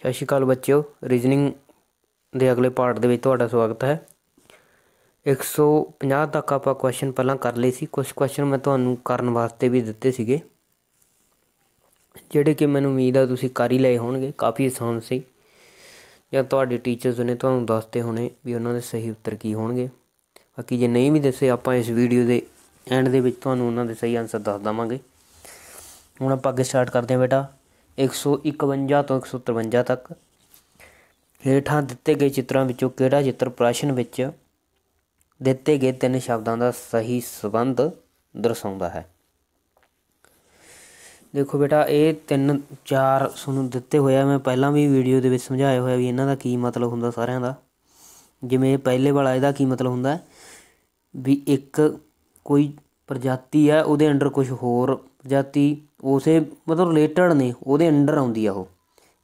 ਸਤਿ ਸ਼੍ਰੀ ਅਕਾਲ ਬੱਚਿਓ ਰੀਜ਼ਨਿੰਗ ਦੇ ਅਗਲੇ ਪਾਰਟ ਦੇ ਵਿੱਚ ਤੁਹਾਡਾ ਸਵਾਗਤ ਹੈ 150 ਤੱਕ ਆਪਾਂ ਕੁਐਸਚਨ ਪਹਿਲਾਂ ਕਰ ਲਏ ਸੀ ਕੁਝ ਕੁਐਸਚਨ ਮੈਂ ਤੁਹਾਨੂੰ ਕਰਨ ਵਾਸਤੇ ਵੀ ਦਿੱਤੇ ਸੀਗੇ ਜਿਹੜੇ ਕਿ ਮੈਨੂੰ ਉਮੀਦ ਆ ਤੁਸੀਂ ਕਰ ਹੀ ਲਏ ਹੋਣਗੇ ਕਾਫੀ ਆਸਾਨ ਸੀ ਜਾਂ ਤੁਹਾਡੇ ਟੀਚਰਸ ਨੇ ਤੁਹਾਨੂੰ ਦੱਸਤੇ ਹੋਣੇ ਵੀ ਉਹਨਾਂ ਦੇ ਸਹੀ ਉੱਤਰ ਕੀ ਹੋਣਗੇ ਬਾਕੀ ਜੇ ਨਹੀਂ ਵੀ ਦੱਸੇ ਆਪਾਂ ਇਸ ਵੀਡੀਓ ਦੇ ਐਂਡ ਦੇ ਵਿੱਚ ਤੁਹਾਨੂੰ ਉਹਨਾਂ ਦੇ ਸਹੀ ਆਨਸਰ ਦੱਸ ਦਵਾਂਗੇ ਹੁਣ ਆਪਾਂ ਅੱਗੇ ਸਟਾਰਟ ਕਰਦੇ ਹਾਂ ਬੇਟਾ 151 ਤੋਂ 153 ਤੱਕ ਹੇਠਾਂ ਦਿੱਤੇ ਗਏ ਚਿੱਤਰਾਂ ਵਿੱਚੋਂ ਕਿਹੜਾ ਚਿੱਤਰ ਪ੍ਰਸ਼ਨ ਵਿੱਚ ਦਿੱਤੇ ਗਏ ਤਿੰਨ ਸ਼ਬਦਾਂ ਦਾ ਸਹੀ ਸੰਬੰਧ ਦਰਸਾਉਂਦਾ ਹੈ ਦੇਖੋ ਬੇਟਾ ਇਹ ਤਿੰਨ ਚਾਰ ਤੁਹਾਨੂੰ ਦਿੱਤੇ ਹੋਇਆ ਮੈਂ ਪਹਿਲਾਂ ਵੀ ਵੀਡੀਓ ਦੇ ਵਿੱਚ ਸਮਝਾਇਆ ਹੋਇਆ ਵੀ ਇਹਨਾਂ ਦਾ ਕੀ ਮਤਲਬ ਹੁੰਦਾ ਸਾਰਿਆਂ ਦਾ ਜਿਵੇਂ ਪਹਿਲੇ ਵਾਲਾ ਇਹਦਾ ਕੀ ਮਤਲਬ ਹੁੰਦਾ ਵੀ ਇੱਕ ਕੋਈ ਪ੍ਰਜਾਤੀ ਹੈ ਉਹਦੇ ਅੰਡਰ ਕੁਝ ਹੋਰ ਪ੍ਰਜਾਤੀ ਉਸੇ ਮਤਲਬ ਰਿਲੇਟਡ ਨੇ ਉਹਦੇ ਅੰਡਰ ਆਉਂਦੀ ਆ ਉਹ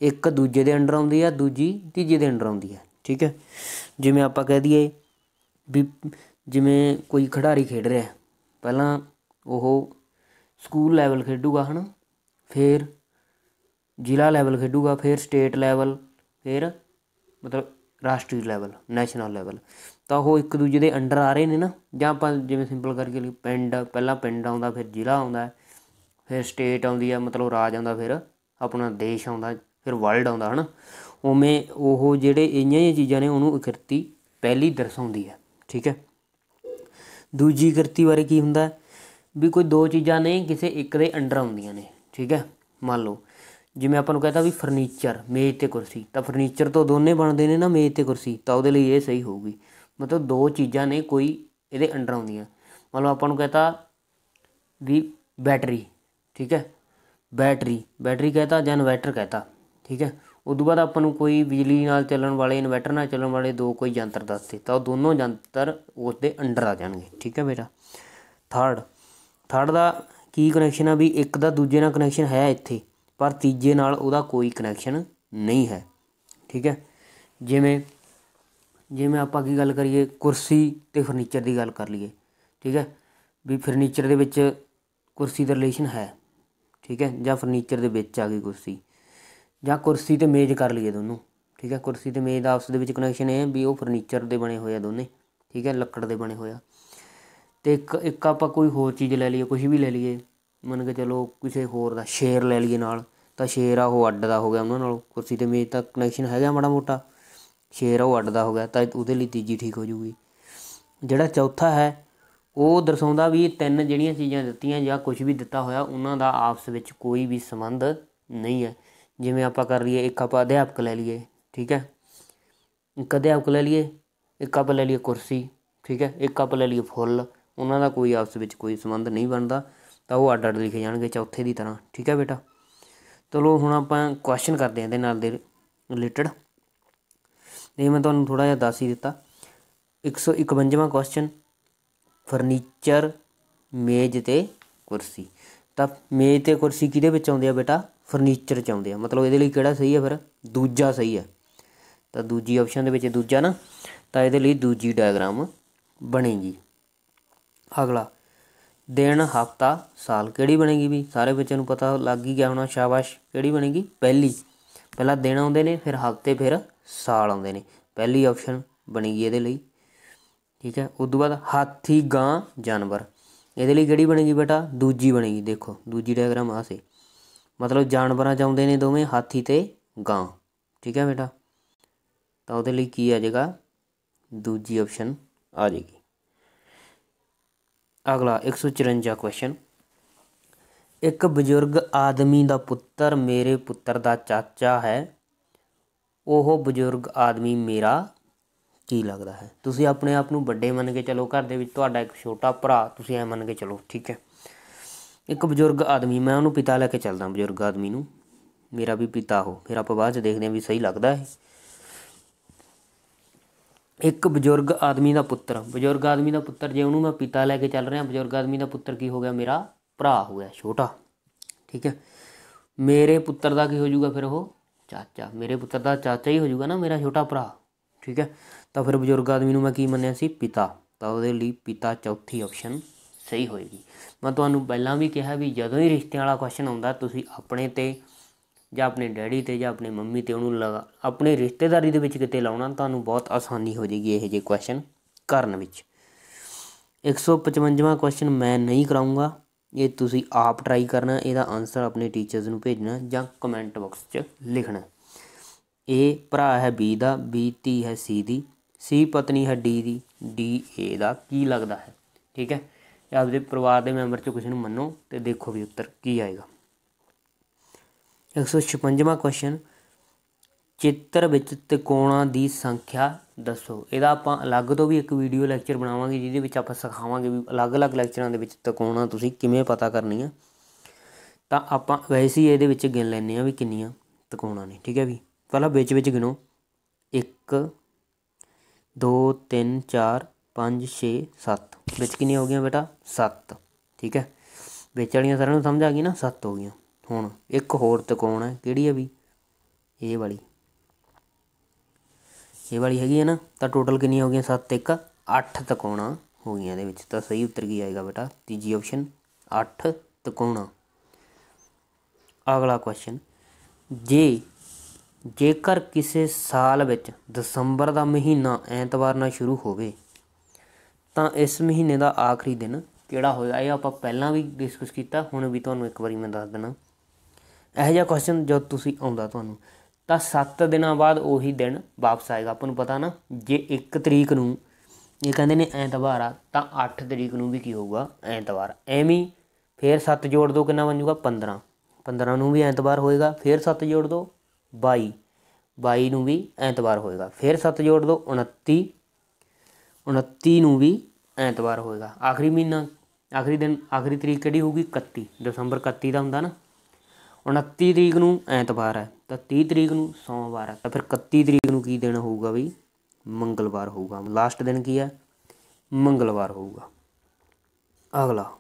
ਇੱਕ ਦੂਜੇ ਦੇ ਅੰਡਰ ਆਉਂਦੀ ਆ ਦੂਜੀ ਤੀਜੇ ਦੇ ਅੰਡਰ ਆਉਂਦੀ ਆ ਠੀਕ ਹੈ ਜਿਵੇਂ ਆਪਾਂ ਕਹਿ ਦਈਏ ਵੀ ਜਿਵੇਂ ਕੋਈ ਖਿਡਾਰੀ ਖੇਡ ਰਿਹਾ ਪਹਿਲਾਂ ਉਹ ਸਕੂਲ ਲੈਵਲ ਖੇਡੂਗਾ ਹਨ ਫਿਰ ਜ਼ਿਲ੍ਹਾ ਲੈਵਲ ਖੇਡੂਗਾ ਫਿਰ ਸਟੇਟ ਲੈਵਲ ਫਿਰ ਮਤਲਬ ਰਾਸ਼ਟਰੀ ਲੈਵਲ ਨੈਸ਼ਨਲ ਲੈਵਲ ਤਾਂ ਉਹ ਇੱਕ ਦੂਜੇ ਦੇ ਅੰਡਰ ਆ ਰਹੇ ਨੇ ਨਾ ਜਾਂ ਆਪਾਂ ਜਿਵੇਂ ਸਿੰਪਲ ਕਰਕੇ ਲਈ ਪਿੰਡ ਪਹਿਲਾਂ ਪਿੰਡ ਆਉਂਦਾ ਫਿਰ ਜ਼ਿਲ੍ਹਾ ਆਉਂਦਾ ਫਿਰ ਸਟੇਟ ਆਉਂਦੀ ਆ ਮਤਲਬ ਰਾਜ ਆਉਂਦਾ ਫਿਰ ਆਪਣਾ ਦੇਸ਼ ਆਉਂਦਾ ਫਿਰ ਵਰਲਡ ਆਉਂਦਾ ਹਨ ਉਵੇਂ ਉਹ ਜਿਹੜੇ ਇੰਨੀਆਂ ਹੀ ਚੀਜ਼ਾਂ ਨੇ ਉਹਨੂੰ ਕਿਰਤੀ ਪਹਿਲੀ ਦਰਸਾਉਂਦੀ ਹੈ ਠੀਕ ਹੈ ਦੂਜੀ ਕਿਰਤੀ ਬਾਰੇ ਕੀ ਹੁੰਦਾ ਵੀ ਕੋਈ ਦੋ ਚੀਜ਼ਾਂ ਨੇ ਕਿਸੇ ਇੱਕ ਦੇ ਅੰਡਰ ਆਉਂਦੀਆਂ ਨੇ ਠੀਕ ਹੈ ਮੰਨ ਲਓ ਜਿਵੇਂ ਆਪਾਂ ਨੂੰ ਕਹਤਾ ਵੀ ਫਰਨੀਚਰ ਮੇਜ਼ ਤੇ ਕੁਰਸੀ ਤਾਂ ਫਰਨੀਚਰ ਤੋਂ ਦੋਨੇ ਬਣਦੇ ਨੇ ਨਾ ਮੇਜ਼ ਤੇ ਕੁਰਸੀ ਤਾਂ ਉਹਦੇ ਲਈ ਇਹ ਸਹੀ ਹੋਊਗੀ ਮਤਲਬ ਦੋ ਚੀਜ਼ਾਂ ਨੇ ਕੋਈ ਇਹਦੇ ਅੰਡਰ ਆਉਂਦੀਆਂ ਮੰਨ ਲਓ ਆਪਾਂ ਨੂੰ ਕਹਤਾ ਵੀ ਬੈਟਰੀ ਠੀਕ ਹੈ ਬੈਟਰੀ ਬੈਟਰੀ ਕਹਤਾ ਜਾਂ ਇਨਵਰਟਰ ਕਹਤਾ ਠੀਕ ਹੈ ਉਸ ਤੋਂ ਬਾਅਦ ਆਪਾਂ ਨੂੰ ਕੋਈ ਬਿਜਲੀ ਨਾਲ ਚੱਲਣ ਵਾਲੇ ਇਨਵਰਟਰ ਨਾਲ ਚੱਲਣ ਵਾਲੇ ਦੋ ਕੋਈ ਯੰਤਰ ਦੱਸਦੇ ਤਾਂ ਉਹ ਦੋਨੋਂ ਯੰਤਰ ਉਸ ਦੇ ਅੰਡਰ ਆ ਜਾਣਗੇ ਠੀਕ ਹੈ ਬੇਟਾ ਥਰਡ ਥਰਡ ਦਾ ਕੀ ਕਨੈਕਸ਼ਨ ਆ ਵੀ ਇੱਕ ਦਾ ਦੂਜੇ ਨਾਲ ਕਨੈਕਸ਼ਨ ਹੈ ਇੱਥੇ ਪਰ ਤੀਜੇ ਨਾਲ ਉਹਦਾ ਕੋਈ ਕਨੈਕਸ਼ਨ ਨਹੀਂ ਹੈ ਠੀਕ ਹੈ ਜਿਵੇਂ ਜਿਵੇਂ ਆਪਾਂ ਕੀ ਗੱਲ ਕਰੀਏ ਕੁਰਸੀ ਤੇ ਫਰਨੀਚਰ ਦੀ ਗੱਲ ਕਰ ਲਈਏ ਠੀਕ ਹੈ ਵੀ ਫਰਨੀਚਰ ਦੇ ਵਿੱਚ ਕੁਰਸੀ ਦਾ ਰਿਲੇਸ਼ਨ ਹੈ ਠੀਕ ਹੈ ਜਾਂ ਫਰਨੀਚਰ ਦੇ ਵਿੱਚ ਆ ਗਈ ਕੁਰਸੀ ਜਾਂ ਕੁਰਸੀ ਤੇ ਮੇਜ਼ ਕਰ ਲਈਏ ਦੋਨੋਂ ਠੀਕ ਹੈ ਕੁਰਸੀ ਤੇ ਮੇਜ਼ ਦਾ ਆਪਸ ਦੇ ਵਿੱਚ ਕਨੈਕਸ਼ਨ ਹੈ ਵੀ ਉਹ ਫਰਨੀਚਰ ਦੇ ਬਣੇ ਹੋਏ ਆ ਦੋਨੇ ਠੀਕ ਹੈ ਲੱਕੜ ਦੇ ਬਣੇ ਹੋਏ ਆ ਤੇ ਇੱਕ ਇੱਕ ਆਪਾਂ ਕੋਈ ਹੋਰ ਚੀਜ਼ ਲੈ ਲਈਏ ਕੁਝ ਵੀ ਲੈ ਲਈਏ ਮੰਨ ਕੇ ਚਲੋ ਕਿਸੇ ਹੋਰ ਦਾ ਸ਼ੇਅਰ ਲੈ ਲਈਏ ਨਾਲ ਤਾਂ ਸ਼ੇਅਰ ਆ ਉਹ ਅੱਡ ਦਾ ਹੋ ਗਿਆ ਉਹਨਾਂ ਨਾਲ ਕੁਰਸੀ ਤੇ ਮੇਜ਼ ਤਾਂ ਕਨੈਕਸ਼ਨ ਹੈਗਾ ਮਾੜਾ ਮੋਟਾ ਸ਼ੇਅਰ ਉਹ ਅੱਡ ਦਾ ਹੋ ਗਿਆ ਤਾਂ ਉਹਦੇ ਲਈ ਤੀਜੀ ਠੀਕ ਹੋ ਜੂਗੀ ਜਿਹੜਾ ਚੌਥਾ ਹੈ ਉਹ ਦਰਸਾਉਂਦਾ ਵੀ ਤਿੰਨ ਜਿਹੜੀਆਂ ਚੀਜ਼ਾਂ ਦਿੱਤੀਆਂ ਜਾਂ ਕੁਝ ਵੀ ਦਿੱਤਾ ਹੋਇਆ ਉਹਨਾਂ ਦਾ ਆਪਸ ਵਿੱਚ ਕੋਈ ਵੀ ਸੰਬੰਧ ਨਹੀਂ ਹੈ ਜਿਵੇਂ ਆਪਾਂ ਕਰ ਲਈਏ ਇੱਕ ਆਪਾਂ ਅਧਿਆਪਕ ਲੈ ਲਈਏ ਠੀਕ ਹੈ ਇੱਕ ਅਧਿਆਪਕ ਲੈ ਲਈਏ ਇੱਕ ਆਪਾਂ ਲੈ ਲਈਏ ਕੁਰਸੀ ਠੀਕ ਹੈ ਇੱਕ ਆਪਾਂ ਲੈ ਲਈਏ ਫੁੱਲ ਉਹਨਾਂ ਦਾ ਕੋਈ ਆਪਸ ਵਿੱਚ ਕੋਈ ਸੰਬੰਧ ਨਹੀਂ ਬਣਦਾ ਤਾਂ ਉਹ ਅੱਡ ਅੱਡ ਲਿਖੇ ਜਾਣਗੇ ਚੌਥੇ ਦੀ ਤਰ੍ਹਾਂ ਠੀਕ ਹੈ ਬੇਟਾ ਚਲੋ ਹੁਣ ਆਪਾਂ ਕੁਐਸਚਨ ਕਰਦੇ ਹਾਂ ਇਹਦੇ ਨਾਲ ਦੇ ਰਿਲੇਟਡ ਇਹ ਮੈਂ ਤੁਹਾਨੂੰ ਥੋੜਾ ਜਿਹਾ ਦੱਸ ਹੀ ਦਿੱਤਾ 151ਵਾਂ ਕੁਐਸਚਨ ਫਰਨੀਚਰ ਮੇਜ਼ ਤੇ ਕੁਰਸੀ ਤਾਂ ਮੇਜ਼ ਤੇ ਕੁਰਸੀ ਕਿਹਦੇ ਵਿੱਚ ਆਉਂਦੇ ਆ ਬੇਟਾ ਫਰਨੀਚਰ 'ਚ ਆਉਂਦੇ ਆ ਮਤਲਬ ਇਹਦੇ ਲਈ ਕਿਹੜਾ ਸਹੀ ਹੈ ਫਿਰ ਦੂਜਾ ਸਹੀ ਹੈ ਤਾਂ ਦੂਜੀ ਆਪਸ਼ਨ ਦੇ ਵਿੱਚ ਦੂਜਾ ਨਾ ਤਾਂ ਇਹਦੇ ਲਈ ਦੂਜੀ ਡਾਇਗਰਾਮ ਬਣੇਗੀ ਅਗਲਾ ਦਿਨ ਹਫਤਾ ਸਾਲ ਕਿਹੜੀ ਬਣੇਗੀ ਵੀ ਸਾਰੇ ਬੱਚਿਆਂ ਨੂੰ ਪਤਾ ਲੱਗ ਹੀ ਗਿਆ ਹੋਣਾ ਸ਼ਾਬਾਸ਼ ਕਿਹੜੀ ਬਣੇਗੀ ਪਹਿਲੀ ਪਹਿਲਾਂ ਦਿਨ ਆਉਂਦੇ ਨੇ ਫਿਰ ਹਫਤੇ ਫਿਰ ਸਾਲ ਆਉਂਦੇ ਨੇ ਪਹਿਲੀ ਆਪਸ਼ਨ ਬਣੇਗੀ ਇਹਦੇ ਲਈ ਠੀਕ ਹੈ ਉਸ ਤੋਂ ਬਾਅਦ ਹਾਥੀ ਗਾਂ ਜਾਨਵਰ ਇਹਦੇ ਲਈ ਕਿਹੜੀ ਬਣੇਗੀ ਬੇਟਾ ਦੂਜੀ ਬਣੇਗੀ ਦੇਖੋ ਦੂਜੀ ਡਾਇਗਰਾਮ ਆ ਸੇ ਮਤਲਬ ਜਾਨਵਰਾਂ ਚਾਉਂਦੇ ਨੇ ਦੋਵੇਂ ਹਾਥੀ ਤੇ ਗਾਂ ਠੀਕ ਹੈ ਬੇਟਾ ਤਾਂ ਉਹਦੇ ਲਈ ਕੀ ਆ ਜਾਏਗਾ ਦੂਜੀ ਆਪਸ਼ਨ ਆ ਜਾਏਗੀ ਅਗਲਾ 154 ਕੁਐਸਚਨ ਇੱਕ ਬਜ਼ੁਰਗ ਆਦਮੀ ਦਾ ਪੁੱਤਰ ਮੇਰੇ ਪੁੱਤਰ ਦਾ ਚਾਚਾ ਹੈ ਉਹ ਬਜ਼ੁਰਗ ਆਦਮੀ ਮੇਰਾ ਕੀ ਲੱਗਦਾ ਹੈ ਤੁਸੀਂ ਆਪਣੇ ਆਪ ਨੂੰ ਵੱਡੇ ਮੰਨ ਕੇ ਚਲੋ ਘਰ ਦੇ ਵਿੱਚ ਤੁਹਾਡਾ ਇੱਕ ਛੋਟਾ ਭਰਾ ਤੁਸੀਂ ਐ ਮੰਨ ਕੇ ਚਲੋ ਠੀਕ ਹੈ ਇੱਕ ਬਜ਼ੁਰਗ ਆਦਮੀ ਮੈਂ ਉਹਨੂੰ ਪਿਤਾ ਲੈ ਕੇ ਚੱਲਦਾ ਬਜ਼ੁਰਗ ਆਦਮੀ ਨੂੰ ਮੇਰਾ ਵੀ ਪਿਤਾ ਹੋ ਫਿਰ ਆਪਾਂ ਬਾਅਦ ਚ ਦੇਖਦੇ ਹਾਂ ਵੀ ਸਹੀ ਲੱਗਦਾ ਹੈ ਇੱਕ ਬਜ਼ੁਰਗ ਆਦਮੀ ਦਾ ਪੁੱਤਰ ਬਜ਼ੁਰਗ ਆਦਮੀ ਦਾ ਪੁੱਤਰ ਜੇ ਉਹਨੂੰ ਮੈਂ ਪਿਤਾ ਲੈ ਕੇ ਚੱਲ ਰਿਹਾ ਬਜ਼ੁਰਗ ਆਦਮੀ ਦਾ ਪੁੱਤਰ ਕੀ ਹੋ ਗਿਆ ਮੇਰਾ ਭਰਾ ਹੋ ਗਿਆ ਛੋਟਾ ਠੀਕ ਹੈ ਮੇਰੇ ਪੁੱਤਰ ਦਾ ਕੀ ਹੋ ਜਾਊਗਾ ਫਿਰ ਉਹ ਚਾਚਾ ਮੇਰੇ ਪੁੱਤਰ ਦਾ ਚਾਚਾ ਹੀ ਹੋ ਜਾਊਗਾ ਨਾ ਮੇਰਾ ਛੋਟਾ ਭਰਾ ਠੀਕ ਹੈ ਤਾਂ ਫਿਰ ਬਜ਼ੁਰਗ ਆਦਮੀ ਨੂੰ ਮੈਂ ਕੀ ਮੰਨਿਆ ਸੀ ਪਿਤਾ ਤਾਂ ਉਹਦੇ ਲਈ ਪਿਤਾ ਚੌਥੀ ਆਪਸ਼ਨ ਸਹੀ ਹੋਏਗੀ ਮੈਂ ਤੁਹਾਨੂੰ ਪਹਿਲਾਂ ਵੀ ਕਿਹਾ ਵੀ ਜਦੋਂ ਹੀ ਰਿਸ਼ਤਿਆਂ ਵਾਲਾ ਕੁਐਸਚਨ ਆਉਂਦਾ ਤੁਸੀਂ ਆਪਣੇ ਤੇ ਜਾਂ ਆਪਣੇ ਡੈਡੀ ਤੇ ਜਾਂ ਆਪਣੇ ਮੰਮੀ ਤੇ ਉਹਨੂੰ ਲਗਾ ਆਪਣੇ ਰਿਸ਼ਤੇਦਾਰੀ ਦੇ ਵਿੱਚ ਕਿਤੇ ਲਾਉਣਾ ਤੁਹਾਨੂੰ ਬਹੁਤ ਆਸਾਨੀ ਹੋ ਜੇਗੀ ਇਹ ਜੇ ਕੁਐਸਚਨ ਕਰਨ ਵਿੱਚ 155ਵਾਂ ਕੁਐਸਚਨ ਮੈਂ ਨਹੀਂ ਕਰਾਉਂਗਾ ਇਹ ਤੁਸੀਂ ਆਪ ਟਰਾਈ ਕਰਨਾ ਇਹਦਾ ਆਨਸਰ ਆਪਣੇ ਟੀਚਰਸ ਨੂੰ ਭੇਜਣਾ ਜਾਂ ਕਮੈਂਟ ਬਾਕਸ 'ਚ ਲਿਖਣਾ ਇਹ ਭਰਾ ਹੈ B ਦਾ B ਧੀ ਹੈ C ਦੀ ਸੀ ਪਤਨੀ ਹੱਡੀ ਦੀ ਡੀ ਏ ਦਾ ਕੀ ਲੱਗਦਾ ਹੈ ਠੀਕ ਹੈ ਆਪਦੇ ਪਰਿਵਾਰ ਦੇ ਮੈਂਬਰ ਚੋਂ ਕਿਸੇ ਨੂੰ ਮੰਨੋ ਤੇ ਦੇਖੋ ਵੀ ਉੱਤਰ ਕੀ ਆਏਗਾ 156ਵਾਂ ਕੁਐਸਚਨ ਚਿੱਤਰ ਵਿੱਚ ਤਿਕੋਣਾਂ ਦੀ ਸੰਖਿਆ ਦੱਸੋ ਇਹਦਾ ਆਪਾਂ ਅਲੱਗ ਤੋਂ ਵੀ ਇੱਕ ਵੀਡੀਓ ਲੈਕਚਰ ਬਣਾਵਾਂਗੇ ਜਿਹਦੇ ਵਿੱਚ ਆਪਾਂ ਸਿਖਾਵਾਂਗੇ ਵੀ ਅਲੱਗ-ਅਲੱਗ ਲੈਕਚਰਾਂ ਦੇ ਵਿੱਚ ਤਿਕੋਣਾਂ ਤੁਸੀਂ ਕਿਵੇਂ ਪਤਾ ਕਰਨੀਆਂ ਤਾਂ ਆਪਾਂ ਵੈਸੇ ਹੀ ਇਹਦੇ ਵਿੱਚ ਗਿਣ ਲੈਨੇ ਆ ਵੀ ਕਿੰਨੀਆਂ ਤਿਕੋਣਾਂ ਨੇ ਠੀਕ ਹੈ ਵੀ ਪਹਿਲਾਂ ਵਿੱਚ ਵਿੱਚ ਗਿਣੋ 1 ਦੋ ਤਿੰਨ ਚਾਰ ਪੰਜ ਛੇ ਸੱਤ ਵਿੱਚ ਕਿੰਨੀਆਂ ਹੋ ਗਈਆਂ ਬੇਟਾ ਸੱਤ ਠੀਕ ਹੈ ਵਿੱਚ ਵਾਲੀਆਂ ਸਾਰਿਆਂ ਨੂੰ ਸਮਝ ਆ ਗਈ ਨਾ ਸੱਤ ਹੋ ਗਈਆਂ ਹੁਣ ਇੱਕ ਹੋਰ ਤਕੋਣ ਹੈ ਕਿਹੜੀ ਹੈ ਵੀ ਇਹ ਵਾਲੀ ਇਹ ਵਾਲੀ ਹੈਗੀ ਹੈ ਨਾ ਤਾਂ ਟੋਟਲ ਕਿੰਨੀਆਂ ਹੋ ਗਈਆਂ 7 1 8 ਤਕੋਣਾ ਹੋ ਗਈਆਂ ਇਹਦੇ ਵਿੱਚ ਤਾਂ ਸਹੀ ਉੱਤਰ ਕੀ ਆਏਗਾ ਬੇਟਾ ਤੀਜੀ ਆਪਸ਼ਨ 8 ਤਕੋਣਾ ਅਗਲਾ ਕੁਐਸਚਨ ਜੇ ਜੇਕਰ ਕਿਸੇ ਸਾਲ ਵਿੱਚ ਦਸੰਬਰ ਦਾ ਮਹੀਨਾ ਐਤਵਾਰ ਨਾਲ ਸ਼ੁਰੂ ਹੋਵੇ ਤਾਂ ਇਸ ਮਹੀਨੇ ਦਾ ਆਖਰੀ ਦਿਨ ਕਿਹੜਾ ਹੋਇਆ ਇਹ ਆਪਾਂ ਪਹਿਲਾਂ ਵੀ ਡਿਸਕਸ ਕੀਤਾ ਹੁਣ ਵੀ ਤੁਹਾਨੂੰ ਇੱਕ ਵਾਰੀ ਮੈਂ ਦੱਸ ਦੇਣਾ ਇਹ ਜਿਹਾ ਕੁਐਸਚਨ ਜਦ ਤੁਸੀਂ ਆਉਂਦਾ ਤੁਹਾਨੂੰ ਤਾਂ 7 ਦਿਨਾਂ ਬਾਅਦ ਉਹੀ ਦਿਨ ਵਾਪਸ ਆਏਗਾ ਆਪਾਂ ਨੂੰ ਪਤਾ ਨਾ ਜੇ 1 ਤਰੀਕ ਨੂੰ ਇਹ ਕਹਿੰਦੇ ਨੇ ਐਤਵਾਰ ਆ ਤਾਂ 8 ਤਰੀਕ ਨੂੰ ਵੀ ਕੀ ਹੋਊਗਾ ਐਤਵਾਰ ਐਵੇਂ ਫਿਰ 7 ਜੋੜ ਦੋ ਕਿੰਨਾ ਬਣ ਜਾਊਗਾ 15 15 ਨੂੰ ਵੀ ਐਤਵਾਰ ਹੋਏਗਾ ਫਿਰ 7 ਜੋੜ ਦੋ 22 22 ਨੂੰ ਵੀ ਐਤਵਾਰ ਹੋਏਗਾ ਫਿਰ 7 ਜੋੜ ਦੋ 29 29 ਨੂੰ ਵੀ ਐਤਵਾਰ ਹੋਏਗਾ ਆਖਰੀ ਮਹੀਨਾ ਆਖਰੀ ਦਿਨ ਆਖਰੀ ਤਰੀਕ ਕਿਹੜੀ ਹੋਊਗੀ 31 ਦਸੰਬਰ 31 ਦਾ ਹੁੰਦਾ ਨਾ 29 ਤਰੀਕ ਨੂੰ ਐਤਵਾਰ ਹੈ ਤਾਂ 30 ਤਰੀਕ ਨੂੰ ਸੋਮਵਾਰ ਹੈ ਤਾਂ ਫਿਰ 31 ਤਰੀਕ ਨੂੰ ਕੀ ਦਿਨ ਹੋਊਗਾ ਵੀ ਮੰਗਲਵਾਰ ਹੋਊਗਾ ਲਾਸਟ ਦਿਨ ਕੀ ਹੈ ਮੰਗਲਵਾਰ ਹੋਊਗਾ ਅਗਲਾ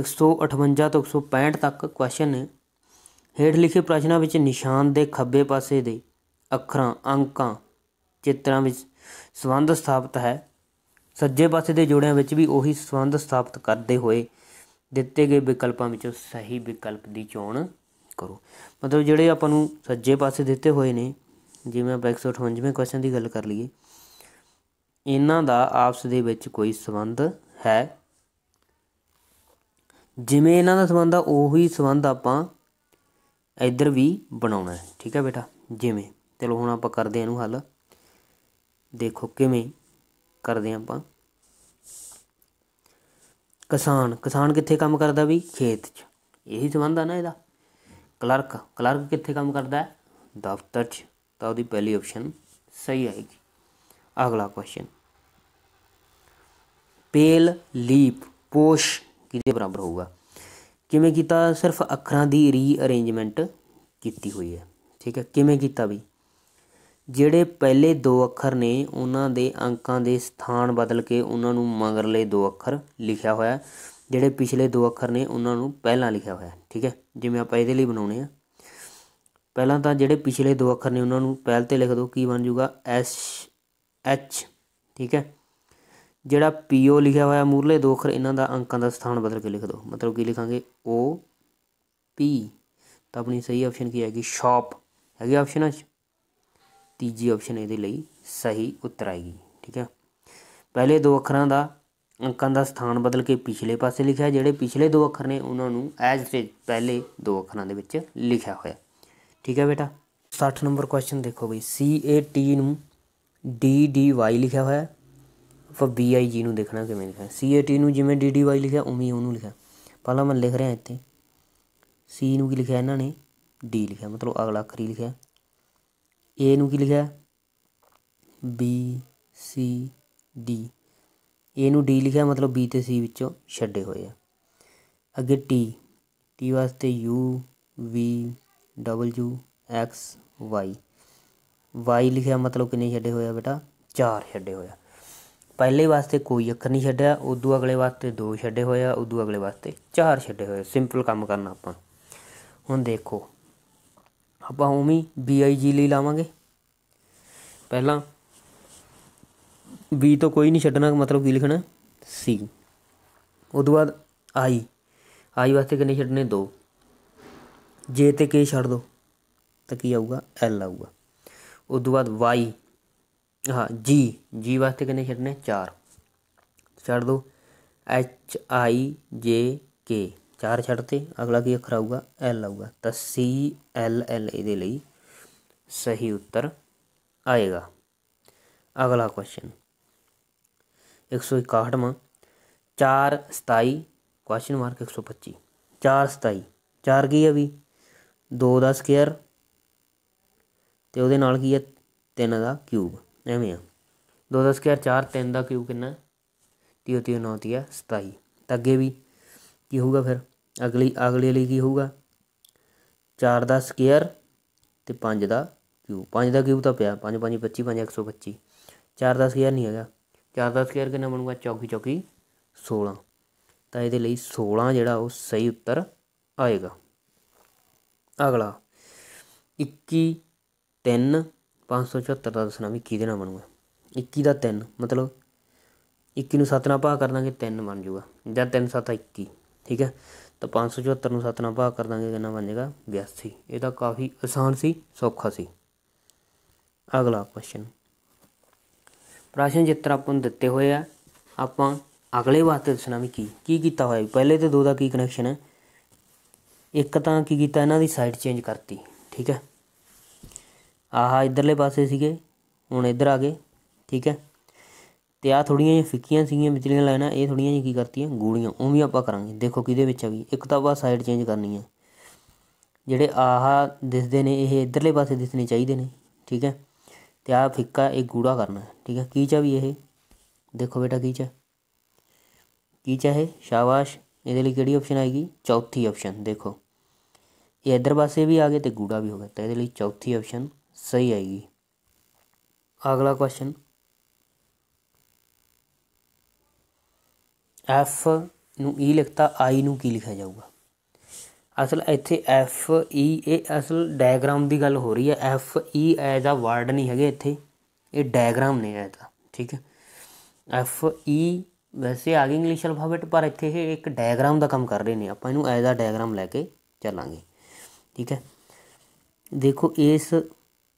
158 ਤੋਂ 165 ਤੱਕ ਕੁਐਸਚਨ ਨੇ ਹੇਠ ਲਿਖੇ ਪ੍ਰਸ਼ਨਾਂ ਵਿੱਚ ਨਿਸ਼ਾਨ ਦੇ ਖੱਬੇ ਪਾਸੇ ਦੇ ਅੱਖਰਾਂ ਅੰਕਾਂ ਚਿੱਤਰਾਂ ਵਿੱਚ ਸੰਬੰਧ ਸਥਾਪਿਤ ਹੈ ਸੱਜੇ ਪਾਸੇ ਦੇ ਜੋੜਿਆਂ ਵਿੱਚ ਵੀ ਉਹੀ ਸੰਬੰਧ ਸਥਾਪਿਤ ਕਰਦੇ ਹੋਏ ਦਿੱਤੇ ਗਏ ਵਿਕਲਪਾਂ ਵਿੱਚੋਂ ਸਹੀ ਵਿਕਲਪ ਦੀ ਚੋਣ ਕਰੋ ਮਤਲਬ ਜਿਹੜੇ ਆਪਾਂ ਨੂੰ ਸੱਜੇ ਪਾਸੇ ਦਿੱਤੇ ਹੋਏ ਨੇ ਜਿਵੇਂ ਆਪਾਂ 158ਵੇਂ ਕੁਐਸਚਨ ਦੀ ਗੱਲ ਕਰ ਲਈਏ ਇਹਨਾਂ ਦਾ ਆਪਸ ਦੇ ਵਿੱਚ ਕੋਈ ਸੰਬੰਧ ਹੈ ਜਿਵੇਂ ਇਹਨਾਂ ਦਾ ਸੰਬੰਧ ਆ ਉਹੀ ਸੰਬੰਧ ਆਪਾਂ ਇੱਧਰ ਵੀ ਬਣਾਉਣਾ ਹੈ ਠੀਕ ਹੈ ਬੇਟਾ ਜਿਵੇਂ ਚਲੋ ਹੁਣ ਆਪਾਂ ਕਰਦੇ ਹਾਂ ਇਹਨੂੰ ਹੱਲ ਦੇਖੋ ਕਿਵੇਂ ਕਰਦੇ ਹਾਂ ਆਪਾਂ ਕਿਸਾਨ ਕਿਸਾਨ ਕਿੱਥੇ ਕੰਮ ਕਰਦਾ ਵੀ ਖੇਤ 'ਚ ਇਹੀ ਸਬੰਧ ਆ ਨਾ ਇਹਦਾ ਕਲਰਕ ਕਲਰਕ ਕਿੱਥੇ ਕੰਮ ਕਰਦਾ ਦਫ਼ਤਰ 'ਚ ਤਾਂ ਉਹਦੀ ਪਹਿਲੀ ਆਪਸ਼ਨ ਸਹੀ ਆਏਗੀ ਅਗਲਾ ਕੁਐਸਚਨ ਪੇਲ ਲੀਪ ਪੋਸ਼ ਕਿਹਦੇ ਬਰਾਬਰ ਹੋਊਗਾ ਕਿਵੇਂ ਕੀਤਾ ਸਿਰਫ ਅੱਖਰਾਂ ਦੀ ਰੀਅਰੇਂਜਮੈਂਟ ਕੀਤੀ ਹੋਈ ਹੈ ਠੀਕ ਹੈ ਕਿਵੇਂ ਕੀਤਾ ਵੀ ਜਿਹੜੇ ਪਹਿਲੇ ਦੋ ਅੱਖਰ ਨੇ ਉਹਨਾਂ ਦੇ ਅੰਕਾਂ ਦੇ ਸਥਾਨ ਬਦਲ ਕੇ ਉਹਨਾਂ ਨੂੰ ਮਗਰਲੇ ਦੋ ਅੱਖਰ ਲਿਖਿਆ ਹੋਇਆ ਜਿਹੜੇ ਪਿਛਲੇ ਦੋ ਅੱਖਰ ਨੇ ਉਹਨਾਂ ਨੂੰ ਪਹਿਲਾਂ ਲਿਖਿਆ ਹੋਇਆ ਠੀਕ ਹੈ ਜਿਵੇਂ ਆਪਾਂ ਇਹਦੇ ਲਈ ਬਣਾਉਣੇ ਆ ਪਹਿਲਾਂ ਤਾਂ ਜਿਹੜੇ ਪਿਛਲੇ ਦੋ ਅੱਖਰ ਨੇ ਉਹਨਾਂ ਨੂੰ ਪਹਿਲ ਤੇ ਲਿਖ ਦਿਓ ਕੀ ਬਣ ਜਾਊਗਾ ਐਸ ਐਚ ਠੀਕ ਹੈ ਜਿਹੜਾ ਪੀਓ ਲਿਖਿਆ ਹੋਇਆ ਮੂਰਲੇ ਦੋ ਅੱਖਰ ਇਹਨਾਂ ਦਾ ਅੰਕਾਂ ਦਾ ਸਥਾਨ ਬਦਲ ਕੇ ਲਿਖ ਦਿਓ ਮਤਲਬ ਕੀ ਲਿਖਾਂਗੇ ਓ ਪੀ ਤਾਂ ਆਪਣੀ ਸਹੀ ਆਪਸ਼ਨ ਕੀ ਆਏਗੀ ਸ਼ਾਪ ਹੈਗੀ ਆਪਸ਼ਨ ਅੱਜ ਤੀਜੀ ਆਪਸ਼ਨ ਇਹਦੇ ਲਈ ਸਹੀ ਉੱਤਰ ਆਏਗੀ ਠੀਕ ਹੈ ਪਹਿਲੇ ਦੋ ਅੱਖਰਾਂ ਦਾ ਅੰਕਾਂ ਦਾ ਸਥਾਨ ਬਦਲ ਕੇ ਪਿਛਲੇ ਪਾਸੇ ਲਿਖਿਆ ਜਿਹੜੇ ਪਿਛਲੇ ਦੋ ਅੱਖਰ ਨੇ ਉਹਨਾਂ ਨੂੰ ਐਜ਼ ਇਟ ਇਜ਼ ਪਹਿਲੇ ਦੋ ਅੱਖਰਾਂ ਦੇ ਵਿੱਚ ਲਿਖਿਆ ਹੋਇਆ ਠੀਕ ਹੈ ਬੇਟਾ 60 ਨੰਬਰ ਕੁਐਸਚਨ ਦੇਖੋ ਬਈ C A T ਨੂੰ D D Y ਲਿਖਿਆ ਹੋਇਆ ਆਪਾਂ BIG ਨੂੰ ਦੇਖਣਾ ਕਿਵੇਂ ਲਿਖਿਆ CAT ਨੂੰ ਜਿਵੇਂ DDY ਲਿਖਿਆ ਉਵੇਂ ਉਹਨੂੰ ਲਿਖਿਆ ਪਹਿਲਾਂ ਮੈਂ ਲਿਖ ਰਿਹਾ ਇੱਥੇ C ਨੂੰ ਕੀ ਲਿਖਿਆ ਇਹਨਾਂ ਨੇ D ਲਿਖਿਆ ਮਤਲਬ ਅਗਲਾ ਅੱਖਰ ਹੀ ਲਿਖਿਆ A ਨੂੰ ਕੀ ਲਿਖਿਆ B C D A ਨੂੰ D ਲਿਖਿਆ ਮਤਲਬ B ਤੇ C ਵਿੱਚੋਂ ਛੱਡੇ ਹੋਏ ਆ ਅੱਗੇ T T ਵਾਸਤੇ U V W X Y Y ਲਿਖਿਆ ਮਤਲਬ ਕਿੰਨੇ ਛੱਡੇ ਹੋਏ ਆ ਬੇਟਾ ਚਾਰ ਛੱਡੇ ਹੋਏ ਆ पहले वास्ते कोई अखर नहीं छड़ा उदू अगले वास्ते दो छे हुए उदू अगले वास्ते चार छे हुए सिंपल काम करना आप हम देखो आप बी आई जी ले लावे पहला बी तो कोई नहीं छड़ना मतलब की लिखना सी उदू बाद आई आई वास्ते कि छड़ने दो जे तो के छड़ दो तो की आऊगा एल आऊगा उदू बाद वाई ਹਾਂ ਜੀ ਜੀ ਵਾਸਤੇ ਕਿੰਨੇ ਨੇ ਚਾਰ ਛੱਡ ਦੋ ਐਚ ਆਈ ਜੇ ਕੇ ਚਾਰ ਛੱਡਤੇ ਅਗਲਾ ਕੀ ਅੱਖਰ ਆਊਗਾ ਐਲ ਆਊਗਾ ਤਾਂ ਸੀ ਐਲ ਐਲ ਇਹਦੇ ਲਈ ਸਹੀ ਉੱਤਰ ਆਏਗਾ ਅਗਲਾ ਕੁਐਸਚਨ 161ਵਾਂ 4 27 ਕੁਐਸਚਨ ਮਾਰਕ 125 4 27 4 ਕੀ ਹੈ ਵੀ 2 ਦਾ ਸਕੁਅਰ ਤੇ ਉਹਦੇ ਨਾਲ ਕੀ ਹੈ 3 ਦਾ ਕਿਊਬ ਐਵੇਂ ਆ 2 10 ਸਕੁਅਰ 4 3 ਦਾ ਕਿਊ ਕਿੰਨਾ 3 3 9 30 27 ਤਾਂ ਅੱਗੇ ਵੀ ਕੀ ਹੋਊਗਾ ਫਿਰ ਅਗਲੀ ਅਗਲੇ ਲਈ ਕੀ ਹੋਊਗਾ 4 ਦਾ ਸਕੁਅਰ ਤੇ 5 ਦਾ ਕਿਊ 5 ਦਾ ਕਿਊ ਤਾਂ ਪਿਆ 5 5 25 5 125 4 ਦਾ ਸਕੁਅਰ ਨਹੀਂ ਹੈਗਾ 4 ਦਾ ਸਕੁਅਰ ਕਿੰਨਾ ਬਣੂਗਾ ਚੌਕੀ ਚੌਕੀ 16 ਤਾਂ ਇਹਦੇ ਲਈ 16 ਜਿਹੜਾ ਉਹ ਸਹੀ ਉੱਤਰ ਆਏਗਾ ਅਗਲਾ 21 3 574 ਦਾ ਦੱਸਣਾ ਵੀ ਕਿਹਦੇ ਨਾਲ ਬਣੂਗਾ 21 ਦਾ 3 ਮਤਲਬ 21 ਨੂੰ 7 ਨਾਲ ਭਾਗ ਕਰ ਦਾਂਗੇ 3 ਬਣ ਜਾਊਗਾ ਜਾਂ 3 7 21 ਠੀਕ ਹੈ ਤਾਂ 574 ਨੂੰ 7 ਨਾਲ ਭਾਗ ਕਰ ਦਾਂਗੇ ਕਿੰਨਾ ਬਣ ਜਾਏਗਾ 82 ਇਹ ਤਾਂ ਕਾਫੀ ਆਸਾਨ ਸੀ ਸੌਖਾ ਸੀ ਅਗਲਾ ਕੁਐਸਚਨ ਪ੍ਰਸ਼ਨ ਜਿੱਤਰ ਆਪਾਂ ਨੂੰ ਦਿੱਤੇ ਹੋਏ ਆ ਆਪਾਂ ਅਗਲੇ ਵਾਸਤੇ ਦੱਸਣਾ ਵੀ ਕੀ ਕੀ ਕੀਤਾ ਹੋਇਆ ਪਹਿਲੇ ਤੇ ਦੋ ਦਾ ਕੀ ਕਨੈਕਸ਼ਨ ਹੈ ਇੱਕ ਤਾਂ ਕੀ ਕੀਤਾ ਇਹਨਾਂ ਦੀ ਸਾਈਡ ਚੇਂਜ ਕਰਤੀ ਠੀਕ ਹੈ आह इधरले पास हूँ इधर आ गए ठीक है तो आ थोड़िया जी सी सिचलियाँ लाइन ये थोड़िया जी की करती है गूड़िया उ भी आप करा देखो कि दे एक तो आप साइड चेंज करनी है जेडे आह दिसते ने यह इधरले पास दिसने चाहिए ने ठीक है तो आह फिका एक गूढ़ा करना ठीक है की चा भी यह देखो बेटा की चा की चा है शाबाश ये कि ऑप्शन आएगी चौथी ऑप्शन देखो ये इधर पास भी आ गए तो गूढ़ा भी हो गया तो ये चौथी ऑप्शन ਸਹੀ ਆਏਗੀ ਅਗਲਾ ਕੁਐਸਚਨ f ਨੂੰ e ਲਿਖਤਾ i ਨੂੰ ਕੀ ਲਿਖਿਆ ਜਾਊਗਾ ਅਸਲ ਇੱਥੇ f e ਇਹ ਅਸਲ ਡਾਇਗ੍ਰਾਮ ਦੀ ਗੱਲ ਹੋ ਰਹੀ ਹੈ f e as a word ਨਹੀਂ ਹੈਗੇ ਇੱਥੇ ਇਹ ਡਾਇਗ੍ਰਾਮ ਨੇ ਹੈ ਤਾਂ ਠੀਕ ਹੈ f e ਵੈਸੇ ਆ ਗਈ ਇੰਗਲਿਸ਼ ਅਲਫਾਬੈਟ ਪਰ ਇੱਥੇ ਇਹ ਇੱਕ ਡਾਇਗ੍ਰਾਮ ਦਾ ਕੰਮ ਕਰ ਰਹੇ ਨੇ ਆਪਾਂ ਇਹਨੂੰ ਐਜ਼ ਆ ਡਾਇਗ੍ਰਾਮ ਲੈ ਕੇ ਚੱਲਾਂਗੇ ਠੀਕ ਹੈ ਦੇਖੋ ਇਸ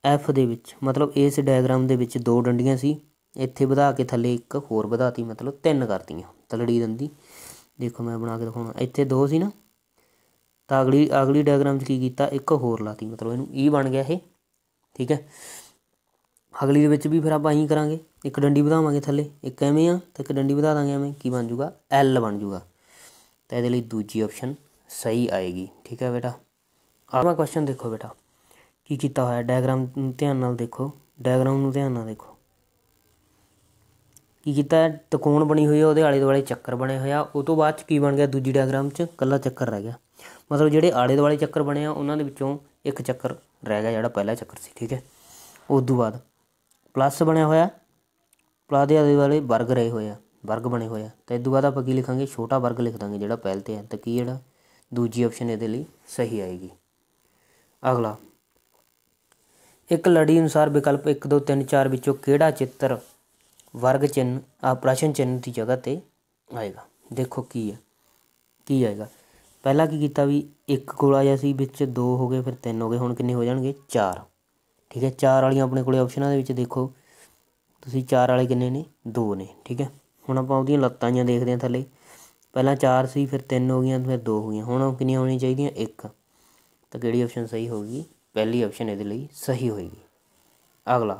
ਐਫ ਦੇ ਵਿੱਚ ਮਤਲਬ ਇਸ ਡਾਇਗਰਾਮ ਦੇ ਵਿੱਚ ਦੋ ਡੰਡੀਆਂ ਸੀ ਇੱਥੇ ਵਧਾ ਕੇ ਥੱਲੇ ਇੱਕ ਹੋਰ ਵਧਾਤੀ ਮਤਲਬ ਤਿੰਨ ਕਰਤੀਆਂ ਤਲੜੀ ਦੰਦੀ ਦੇਖੋ ਮੈਂ ਬਣਾ ਕੇ ਦਿਖਾਉਣਾ ਇੱਥੇ ਦੋ ਸੀ ਨਾ ਤਾਂ ਅਗਲੀ ਅਗਲੀ ਡਾਇਗਰਾਮ 'ਚ ਕੀ ਕੀਤਾ ਇੱਕ ਹੋਰ ਲਾਤੀ ਮਤਲਬ ਇਹਨੂੰ ਈ e ਬਣ ਗਿਆ ਇਹ ਠੀਕ ਹੈ ਅਗਲੀ ਦੇ ਵਿੱਚ ਵੀ ਫਿਰ ਆਪਾਂ ਇਹੀ ਕਰਾਂਗੇ ਇੱਕ ਡੰਡੀ ਵਧਾਵਾਂਗੇ ਥੱਲੇ ਇੱਕ ਐਵੇਂ ਆ ਤਾਂ ਇੱਕ ਡੰਡੀ ਵਧਾ ਦਾਂਗੇ ਐਵੇਂ ਕੀ ਬਣ ਜੂਗਾ ਐਲ ਬਣ ਜੂਗਾ ਤਾਂ ਇਹਦੇ ਲਈ ਦੂਜੀ ਆਪਸ਼ਨ ਸਹੀ ਆਏਗੀ ਠੀਕ ਹੈ ਬੇਟਾ ਆਪਣਾ ਕੁਐਸਚਨ ਦੇਖੋ ਬੇਟਾ ਕੀ ਕੀਤਾ ਹੋਇਆ ਡਾਇਗ੍ਰਾਮ ਨੂੰ ਧਿਆਨ ਨਾਲ ਦੇਖੋ ਡਾਇਗ੍ਰਾਮ ਨੂੰ ਧਿਆਨ ਨਾਲ ਦੇਖੋ ਕੀ ਕੀਤਾ ਹੈ ਤਕੋਣ ਬਣੀ ਹੋਈ ਹੈ ਉਹਦੇ ਆਲੇ ਦੁਆਲੇ ਚੱਕਰ ਬਣੇ ਹੋਇਆ ਉਹ ਤੋਂ ਬਾਅਦ ਕੀ ਬਣ ਗਿਆ ਦੂਜੀ ਡਾਇਗ੍ਰਾਮ 'ਚ ਕੱਲਾ ਚੱਕਰ ਰਹਿ ਗਿਆ ਮਤਲਬ ਜਿਹੜੇ ਆਲੇ ਦੁਆਲੇ ਚੱਕਰ ਬਣੇ ਆ ਉਹਨਾਂ ਦੇ ਵਿੱਚੋਂ ਇੱਕ ਚੱਕਰ ਰਹਿ ਗਿਆ ਜਿਹੜਾ ਪਹਿਲਾ ਚੱਕਰ ਸੀ ਠੀਕ ਹੈ ਉਸ ਤੋਂ ਬਾਅਦ ਪਲੱਸ ਬਣਿਆ ਹੋਇਆ ਪਲੱਸ ਦੇ ਆਲੇ ਦੁਆਲੇ ਵਰਗ ਰਹੇ ਹੋਏ ਆ ਵਰਗ ਬਣੇ ਹੋਏ ਆ ਤਾਂ ਇਸ ਤੋਂ ਬਾਅਦ ਆਪਾਂ ਕੀ ਲਿਖਾਂਗੇ ਛੋਟਾ ਵਰਗ ਲਿਖ ਦਾਂਗੇ ਜਿਹੜਾ ਪਹਿਲ ਤੇ ਹੈ ਤਾਂ ਕੀ ਜਿਹੜਾ ਦੂਜੀ ਆਪਸ਼ਨ ਇਹਦੇ ਲਈ ਸਹੀ ਆਏਗੀ ਅਗਲਾ ਇੱਕ ਲੜੀ ਅਨੁਸਾਰ ਵਿਕਲਪ 1 2 3 4 ਵਿੱਚੋਂ ਕਿਹੜਾ ਚਿੱਤਰ ਵਰਗ ਚਿੰਨ ਆ ਪ੍ਰਸ਼ਨ ਚਿੰਨ ਦੀ ਜਗ੍ਹਾ ਤੇ ਆਏਗਾ ਦੇਖੋ ਕੀ ਹੈ ਕੀ ਆਏਗਾ ਪਹਿਲਾਂ ਕੀ ਕੀਤਾ ਵੀ ਇੱਕ ਗੋਲਾ ਜਿਹਾ ਸੀ ਵਿੱਚ ਦੋ ਹੋ ਗਏ ਫਿਰ ਤਿੰਨ ਹੋ ਗਏ ਹੁਣ ਕਿੰਨੇ ਹੋ ਜਾਣਗੇ ਚਾਰ ਠੀਕ ਹੈ ਚਾਰ ਵਾਲੀਆਂ ਆਪਣੇ ਕੋਲੇ ਆਪਸ਼ਨਾਂ ਦੇ ਵਿੱਚ ਦੇਖੋ ਤੁਸੀਂ ਚਾਰ ਵਾਲੇ ਕਿੰਨੇ ਨੇ ਦੋ ਨੇ ਠੀਕ ਹੈ ਹੁਣ ਆਪਾਂ ਉਹਦੀਆਂ ਲੱਤਾਂ ਦੇਖਦੇ ਹਾਂ ਥੱਲੇ ਪਹਿਲਾਂ ਚਾਰ ਸੀ ਫਿਰ ਤਿੰਨ ਹੋ ਗਈਆਂ ਫਿਰ ਦੋ ਹੋ ਗਈਆਂ ਹੁਣ ਕਿੰਨੀਆਂ ਹੋਣੀਆਂ ਚਾਹੀਦੀਆਂ ਇੱਕ ਤਾਂ ਕਿਹੜੀ ਆਪਸ਼ਨ ਸਹੀ ਹੋਗੀ ਪਹਿਲੀ ਆਪਸ਼ਨ ਇਹਦੇ ਲਈ ਸਹੀ ਹੋਏਗੀ ਅਗਲਾ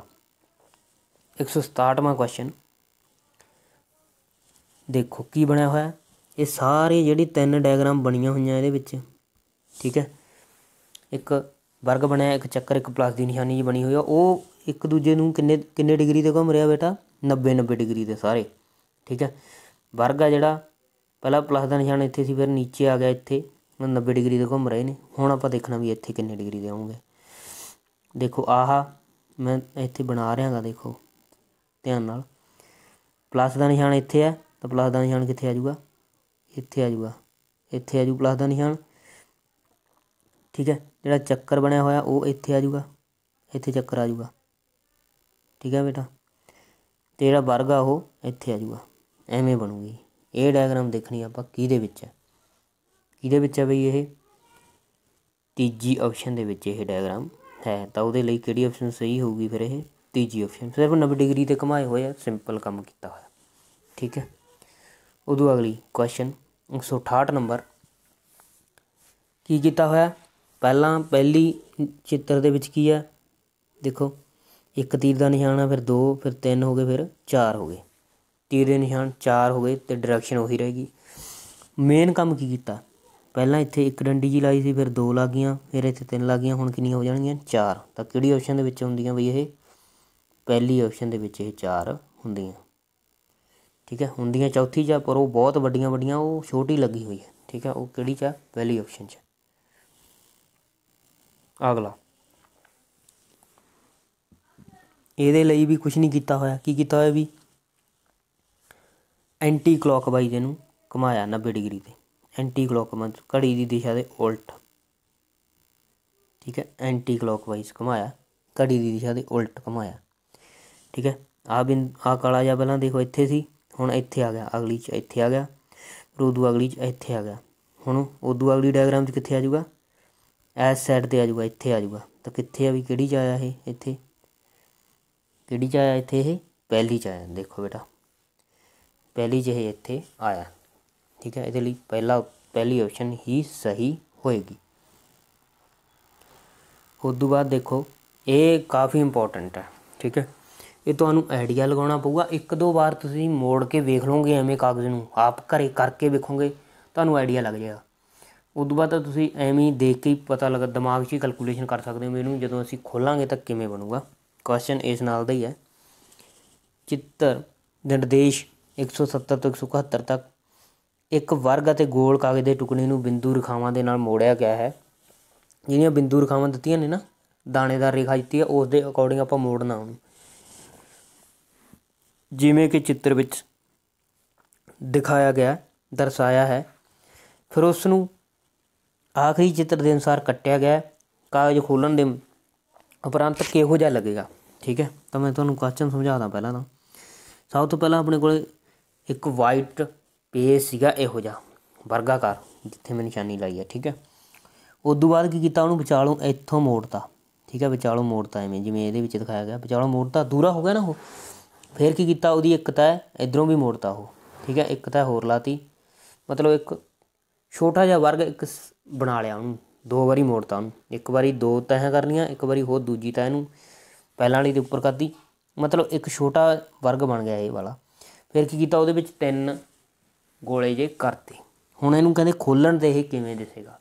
167ਵਾਂ ਕੁਐਸਚਨ ਦੇਖੋ ਕੀ ਬਣਿਆ ਹੋਇਆ ਇਹ ਸਾਰੇ ਜਿਹੜੀ ਤਿੰਨ ਡਾਇਗਰਾਮ ਬਣੀਆਂ ਹੋਈਆਂ ਇਹਦੇ ਵਿੱਚ ਠੀਕ ਹੈ ਇੱਕ ਵਰਗ ਬਣਿਆ ਇੱਕ ਚੱਕਰ ਇੱਕ ਪਲੱਸ ਦੀ ਨਿਸ਼ਾਨੀ ਜੀ ਬਣੀ ਹੋਈ ਆ ਉਹ ਇੱਕ ਦੂਜੇ ਨੂੰ ਕਿੰਨੇ ਕਿੰਨੇ ਡਿਗਰੀ ਤੇ ਘੁੰਮ ਰਿਹਾ ਬੇਟਾ 90 90 ਡਿਗਰੀ ਤੇ ਸਾਰੇ ਠੀਕ ਹੈ ਵਰਗ ਆ ਜਿਹੜਾ ਪਹਿਲਾ ਪਲੱਸ ਦਾ ਨਿਸ਼ਾਨ ਇੱਥੇ ਸੀ ਫਿਰ ਨੀਚੇ ਆ ਗਿਆ ਇੱਥੇ 90 ਡਿਗਰੀ ਦੇ ਘੁੰਮ ਰਹੇ ਨੇ ਹੁਣ ਆਪਾਂ ਦੇਖਣਾ ਵੀ ਇੱਥੇ ਕਿੰਨੇ ਡਿਗਰੀ ਦੇ ਆਉਂਗੇ ਦੇਖੋ ਆਹ ਮੈਂ ਇੱਥੇ ਬਣਾ ਰਿਹਾਗਾ ਦੇਖੋ ਧਿਆਨ ਨਾਲ ਪਲੱਸ ਦਾ ਨਿਸ਼ਾਨ ਇੱਥੇ ਆ ਤਾਂ ਪਲੱਸ ਦਾ ਨਿਸ਼ਾਨ ਕਿੱਥੇ ਆ ਜਾਊਗਾ ਇੱਥੇ ਆ ਜਾਊਗਾ ਇੱਥੇ ਆ ਜਾਊ ਪਲੱਸ ਦਾ ਨਿਸ਼ਾਨ ਠੀਕ ਹੈ ਜਿਹੜਾ ਚੱਕਰ ਬਣਿਆ ਹੋਇਆ ਉਹ ਇੱਥੇ ਆ ਜਾਊਗਾ ਇੱਥੇ ਚੱਕਰ ਆ ਜਾਊਗਾ ਠੀਕ ਹੈ ਬੇਟਾ ਤੇ ਜਿਹੜਾ ਵਰਗ ਆ ਉਹ ਇੱਥੇ ਆ ਜਾਊਗਾ ਐਵੇਂ ਬਣੂਗੀ ਇਹ ਡਾਇਗਰਾਮ ਦੇਖਣੀ ਆਪਾਂ ਕੀ ਦੇ ਵਿੱਚ ਹੈ ਕਿਹਦੇ ਵਿੱਚ ਹੈ ਬਈ ਇਹ ਤੀਜੀ ਆਪਸ਼ਨ ਦੇ ਵਿੱਚ ਇਹ ਡਾਇਗਰਾਮ ਹੈ ਤਾਂ ਉਹਦੇ ਲਈ ਕਿਹੜੀ ਆਪਸ਼ਨ ਸਹੀ ਹੋਊਗੀ ਫਿਰ ਇਹ ਤੀਜੀ ਆਪਸ਼ਨ ਸਿਰਫ 90 ਡਿਗਰੀ ਤੇ ਘੁਮਾਏ ਹੋਏ ਆ ਸਿੰਪਲ ਕੰਮ ਕੀਤਾ ਹੋਇਆ ਠੀਕ ਹੈ ਉਦੋਂ ਅਗਲੀ ਕੁਐਸਚਨ 168 ਨੰਬਰ ਕੀ ਕੀਤਾ ਹੋਇਆ ਪਹਿਲਾਂ ਪਹਿਲੀ ਚਿੱਤਰ ਦੇ ਵਿੱਚ ਕੀ ਆ ਦੇਖੋ ਇੱਕ ਤੀਰ ਦਾ ਨਿਸ਼ਾਨ ਆ ਫਿਰ ਦੋ ਫਿਰ ਤਿੰਨ ਹੋ ਗਏ ਫਿਰ ਚਾਰ ਹੋ ਗਏ ਤੀਰ ਦੇ ਨਿਸ਼ਾਨ ਚਾਰ ਹੋ ਗਏ ਤੇ ਡਾਇਰੈਕਸ਼ਨ ਉਹੀ ਰਹੇਗੀ ਮੇਨ ਕੰਮ ਕੀ ਕੀਤਾ ਪਹਿਲਾਂ ਇੱਥੇ ਇੱਕ ਡੰਡੀ ਜੀ ਲਾਈ ਸੀ ਫਿਰ ਦੋ ਲੱਗ ਗਈਆਂ ਫਿਰ ਇੱਥੇ ਤਿੰਨ ਲੱਗ ਗਈਆਂ ਹੁਣ ਕਿੰਨੀਆਂ ਹੋ ਜਾਣਗੀਆਂ ਚਾਰ ਤਾਂ ਕਿਹੜੀ ਆਪਸ਼ਨ ਦੇ ਵਿੱਚ ਹੁੰਦੀਆਂ ਬਈ ਇਹ ਪਹਿਲੀ ਆਪਸ਼ਨ ਦੇ ਵਿੱਚ ਇਹ ਚਾਰ ਹੁੰਦੀਆਂ ਠੀਕ ਹੈ ਹੁੰਦੀਆਂ ਚੌਥੀ ਜਾਂ ਪਰ ਉਹ ਬਹੁਤ ਵੱਡੀਆਂ ਵੱਡੀਆਂ ਉਹ ਛੋਟੀ ਲੱਗੀ ਹੋਈ ਹੈ ਠੀਕ ਹੈ ਉਹ ਕਿਹੜੀ ਚ ਪਹਿਲੀ ਆਪਸ਼ਨ ਚ ਅਗਲਾ ਇਹਦੇ ਲਈ ਵੀ ਕੁਝ ਨਹੀਂ ਕੀਤਾ ਹੋਇਆ ਕੀ ਕੀਤਾ ਹੋਇਆ ਵੀ ਐਂਟੀ ਕਲੌਕਵਾਈਜ਼ ਇਹਨੂੰ ਘੁਮਾਇਆ 90 ਡਿਗਰੀ ਤੇ ਐਂਟੀ ਕਲੋਕਵਾਈਜ਼ ਘੜੀ ਦੀ ਦਿਸ਼ਾ ਦੇ ਉਲਟ ਠੀਕ ਹੈ ਐਂਟੀ ਕਲੋਕਵਾਈਜ਼ ਘੁਮਾਇਆ ਘੜੀ ਦੀ ਦਿਸ਼ਾ ਦੇ ਉਲਟ ਘੁਮਾਇਆ ਠੀਕ ਹੈ ਆ ਬਿੰ ਆ ਕਾਲਾ ਜਿਹਾ ਪਹਿਲਾਂ ਦੇਖੋ ਇੱਥੇ ਸੀ ਹੁਣ ਇੱਥੇ ਆ ਗਿਆ ਅਗਲੀ ਚ ਇੱਥੇ ਆ ਗਿਆ ਫਿਰ ਅਗਲੀ ਚ ਇੱਥੇ ਆ ਗਿਆ ਹੁਣ ਉਦੋਂ ਅਗਲੀ ਡਾਇਗਰਾਮ ਚ ਕਿੱਥੇ ਆ ਜਾਊਗਾ ਐਸ ਸਾਈਡ ਤੇ ਆ ਜਾਊਗਾ ਇੱਥੇ ਆ ਜਾਊਗਾ ਤਾਂ ਕਿੱਥੇ ਆ ਵੀ ਕਿਹੜੀ ਚ ਆਇਆ ਇਹ ਇੱਥੇ ਕਿਹੜੀ ਚ ਆਇਆ ਇੱਥੇ ਇਹ ਪਹਿਲੀ ਚ ਆਇਆ ਦੇਖੋ ਬੇਟਾ ਪਹਿਲੀ ਜਿਹੇ ਇੱਥੇ ਆਇਆ ਠੀਕ ਹੈ ਇਹਦੇ ਲਈ ਪਹਿਲਾ ਪਹਿਲੀ ਆਪਸ਼ਨ ਹੀ ਸਹੀ ਹੋਏਗੀ ਉਸ ਤੋਂ ਬਾਅਦ ਦੇਖੋ ਇਹ ਕਾਫੀ ਇੰਪੋਰਟੈਂਟ ਹੈ ਠੀਕ ਹੈ ਇਹ ਤੁਹਾਨੂੰ ਆਈਡੀਆ ਲਗਾਉਣਾ ਪਊਗਾ ਇੱਕ ਦੋ ਵਾਰ ਤੁਸੀਂ ਮੋੜ ਕੇ ਵੇਖ ਲਓਗੇ ਐਵੇਂ ਕਾਗਜ਼ ਨੂੰ ਆਪ ਘਰੇ ਕਰਕੇ ਵੇਖੋਗੇ ਤੁਹਾਨੂੰ ਆਈਡੀਆ ਲੱਗ ਜਾਏਗਾ ਉਸ ਤੋਂ ਬਾਅਦ ਤੁਸੀਂ ਐਵੇਂ ਦੇਖ ਕੇ ਹੀ ਪਤਾ ਲੱਗਾ ਦਿਮਾਗ 'ਚ ਹੀ ਕੈਲਕੂਲੇਸ਼ਨ ਕਰ ਸਕਦੇ ਹੋ ਇਹਨੂੰ ਜਦੋਂ ਅਸੀਂ ਖੋਲਾਂਗੇ ਤਾਂ ਕਿਵੇਂ ਬਣੂਗਾ ਕੁਐਸਚਨ ਇਸ ਨਾਲ ਦਾ ਹੀ ਹੈ ਚਿੱਤਰ ਨਿਰਦੇਸ਼ 170 ਤੋਂ 171 ਤੱਕ ਇੱਕ ਵਰਗ ਅਤੇ ਗੋਲ ਕਾਗਜ਼ ਦੇ ਟੁਕੜੇ ਨੂੰ ਬਿੰਦੂ ਰੇਖਾਵਾਂ ਦੇ ਨਾਲ ਮੋੜਿਆ ਗਿਆ ਹੈ ਜਿਹੜੀਆਂ ਬਿੰਦੂ ਰੇਖਾਵਾਂ ਦਿੱਤੀਆਂ ਨੇ ਨਾ ਦਾਣੇਦਾਰ ਰੇਖਾ ਦਿੱਤੀ ਹੈ ਉਸ ਦੇ ਅਕੋਰਡਿੰਗ ਆਪਾਂ ਮੋੜਨਾ ਉਹਨੂੰ ਜਿਵੇਂ ਕਿ ਚਿੱਤਰ ਵਿੱਚ ਦਿਖਾਇਆ ਗਿਆ ਦਰਸਾਇਆ ਹੈ ਫਿਰ ਉਸ ਨੂੰ ਆਖਰੀ ਚਿੱਤਰ ਦੇ ਅਨੁਸਾਰ ਕੱਟਿਆ ਗਿਆ ਕਾਗਜ਼ ਖੋਲਣ ਦੇ ਉਪਰੰਤ ਕਿਹੋ ਜਿਹਾ ਲੱਗੇਗਾ ਠੀਕ ਹੈ ਤਾਂ ਮੈਂ ਤੁਹਾਨੂੰ ਕੁਐਸਚਨ ਸਮਝਾਦਾ ਪਹਿਲਾਂ ਤਾਂ ਸਭ ਤੋਂ ਪਹਿਲਾਂ ਆਪਣੇ ਕੋਲ ਇੱਕ ਵਾਈਟ ਪੇਜ ਸੀਗਾ ਇਹੋ ਜਿਹਾ ਵਰਗਾਕਾਰ ਜਿੱਥੇ ਮੈਂ ਨਿਸ਼ਾਨੀ ਲਾਈ ਹੈ ਠੀਕ ਹੈ ਉਸ ਤੋਂ ਬਾਅਦ ਕੀ ਕੀਤਾ ਉਹਨੂੰ ਵਿਚਾਲੋਂ ਇੱਥੋਂ ਮੋੜਤਾ ਠੀਕ ਹੈ ਵਿਚਾਲੋਂ ਮੋੜਤਾ ਐਵੇਂ ਜਿਵੇਂ ਇਹਦੇ ਵਿੱਚ ਦਿਖਾਇਆ ਗਿਆ ਵਿਚਾਲੋਂ ਮੋੜਤਾ ਦੂਰਾ ਹੋ ਗਿਆ ਨਾ ਉਹ ਫਿਰ ਕੀ ਕੀਤਾ ਉਹਦੀ ਇੱਕ ਤਾਂ ਇਧਰੋਂ ਵੀ ਮੋੜਤਾ ਉਹ ਠੀਕ ਹੈ ਇੱਕ ਤਾਂ ਹੋਰ ਲਾਤੀ ਮਤਲਬ ਇੱਕ ਛੋਟਾ ਜਿਹਾ ਵਰਗ ਇੱਕ ਬਣਾ ਲਿਆ ਉਹਨੂੰ ਦੋ ਵਾਰੀ ਮੋੜਤਾ ਉਹਨੂੰ ਇੱਕ ਵਾਰੀ ਦੋ ਤਹਾਂ ਕਰਨੀਆਂ ਇੱਕ ਵਾਰੀ ਹੋਰ ਦੂਜੀ ਤਹਾਂ ਨੂੰ ਪਹਿਲਾਂ ਵਾਲੀ ਦੇ ਉੱਪਰ ਕਰਦੀ ਮਤਲਬ ਇੱਕ ਛੋਟਾ ਵਰਗ ਬਣ ਗਿਆ ਇਹ ਵਾਲਾ ਫਿਰ ਕੀ ਕੀਤਾ ਉਹਦੇ ਵਿੱਚ ਤਿੰਨ ਗੋਲੇ ਜੇ ਕਰਤੇ ਹੁਣ ਇਹਨੂੰ ਕਹਿੰਦੇ ਖੋਲਣ ਦੇ ਇਹ ਕਿਵੇਂ ਦਿਸੇਗਾ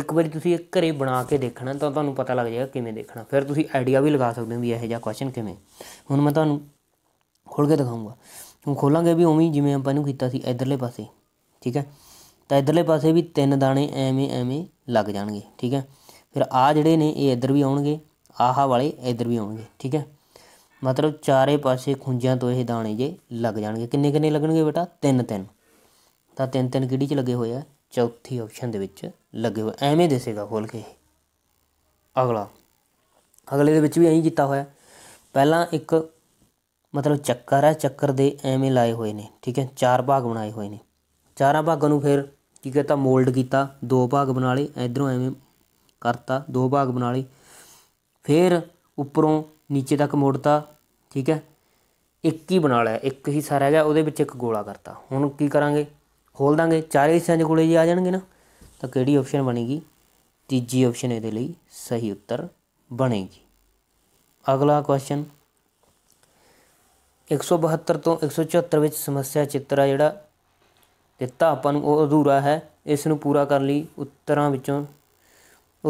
ਇੱਕ ਵਾਰੀ ਤੁਸੀਂ ਇਹ ਘਰੇ ਬਣਾ ਕੇ ਦੇਖਣਾ ਤਾਂ ਤੁਹਾਨੂੰ ਪਤਾ ਲੱਗ ਜਾਏਗਾ ਕਿਵੇਂ ਦੇਖਣਾ ਫਿਰ ਤੁਸੀਂ ਆਈਡੀਆ ਵੀ ਲਗਾ ਸਕਦੇ ਹੋ ਵੀ ਇਹੋ ਜਿਹਾ ਕੁਐਸਚਨ ਕਿਵੇਂ ਹੁਣ ਮੈਂ ਤੁਹਾਨੂੰ ਖੋਲ ਕੇ ਦਿਖਾਉਂਗਾ ਹੁਣ ਖੋਲਾਂਗੇ ਵੀ ਉਵੇਂ ਜਿਵੇਂ ਆਪਾਂ ਇਹਨੂੰ ਕੀਤਾ ਸੀ ਇਧਰਲੇ ਪਾਸੇ ਠੀਕ ਹੈ ਤਾਂ ਇਧਰਲੇ ਪਾਸੇ ਵੀ ਤਿੰਨ ਦਾਣੇ ਐਵੇਂ ਐਵੇਂ ਲੱਗ ਜਾਣਗੇ ਠੀਕ ਹੈ ਫਿਰ ਆ ਜਿਹੜੇ ਨੇ ਇਹ ਇਧਰ ਵੀ ਆਉਣਗੇ ਆਹਾ ਵਾਲੇ ਇਧਰ ਵੀ ਆਉਣਗੇ ਠੀਕ ਹੈ ਮਤਲਬ ਚਾਰੇ ਪਾਸੇ ਖੁੰਝਾਂ ਤੋਂ ਇਹ ਦਾਣੇ ਜੇ ਲੱਗ ਜਾਣਗੇ ਕਿੰਨੇ ਕਿੰਨੇ ਲੱਗਣਗੇ ਬੇਟਾ ਤਿੰਨ ਤਿੰਨ ਤਾਂ ਤਿੰਨ ਤਿੰਨ ਕਿਹੜੀ 'ਚ ਲੱਗੇ ਹੋਏ ਆ ਚੌਥੀ ਆਪਸ਼ਨ ਦੇ ਵਿੱਚ ਲੱਗੇ ਹੋਏ ਐਵੇਂ ਦਿਸੇਗਾ ਖੋਲ ਕੇ ਅਗਲਾ ਅਗਲੇ ਦੇ ਵਿੱਚ ਵੀ ਐਂ ਕੀਤਾ ਹੋਇਆ ਪਹਿਲਾਂ ਇੱਕ ਮਤਲਬ ਚੱਕਰ ਹੈ ਚੱਕਰ ਦੇ ਐਵੇਂ ਲਾਏ ਹੋਏ ਨੇ ਠੀਕ ਹੈ ਚਾਰ ਭਾਗ ਬਣਾਏ ਹੋਏ ਨੇ ਚਾਰਾਂ ਭਾਗਾਂ ਨੂੰ ਫਿਰ ਕੀ ਕਹਤਾ ਮੋਲਡ ਕੀਤਾ ਦੋ ਭਾਗ ਬਣਾ ਲਏ ਇਧਰੋਂ ਐਵੇਂ ਕਰਤਾ ਦੋ ਭਾਗ ਬਣਾ ਲਏ ਫਿਰ ਉੱਪਰੋਂ ਨੀਚੇ ਤੱਕ ਮੋੜਤਾ ਠੀਕ ਹੈ ਇੱਕ ਹੀ ਬਣਾ ਲਿਆ ਇੱਕ ਹੀ ਸਾਰਾ ਹੈਗਾ ਉਹਦੇ ਵਿੱਚ ਇੱਕ ਗੋਲਾ ਕਰਤਾ ਹੁਣ ਕੀ ਕਰਾਂਗੇ ਖੋਲ ਦਾਂਗੇ ਚਾਰੇ ਹਿੱਸਿਆਂ ਦੇ ਕੋਲੇ ਜੀ ਆ ਜਾਣਗੇ ਨਾ ਤਾਂ ਕਿਹੜੀ ਆਪਸ਼ਨ ਬਣੇਗੀ ਤੀਜੀ ਆਪਸ਼ਨ ਇਹਦੇ ਲਈ ਸਹੀ ਉੱਤਰ ਬਣੇਗੀ ਅਗਲਾ ਕੁਐਸਚਨ 172 ਤੋਂ 174 ਵਿੱਚ ਸਮੱਸਿਆ ਚਿੱਤਰ ਆ ਜਿਹੜਾ ਦਿੱਤਾ ਆਪਾਂ ਨੂੰ ਉਹ ਅਧੂਰਾ ਹੈ ਇਸ ਨੂੰ ਪੂਰਾ ਕਰਨ ਲਈ ਉੱਤਰਾਂ ਵਿੱਚੋਂ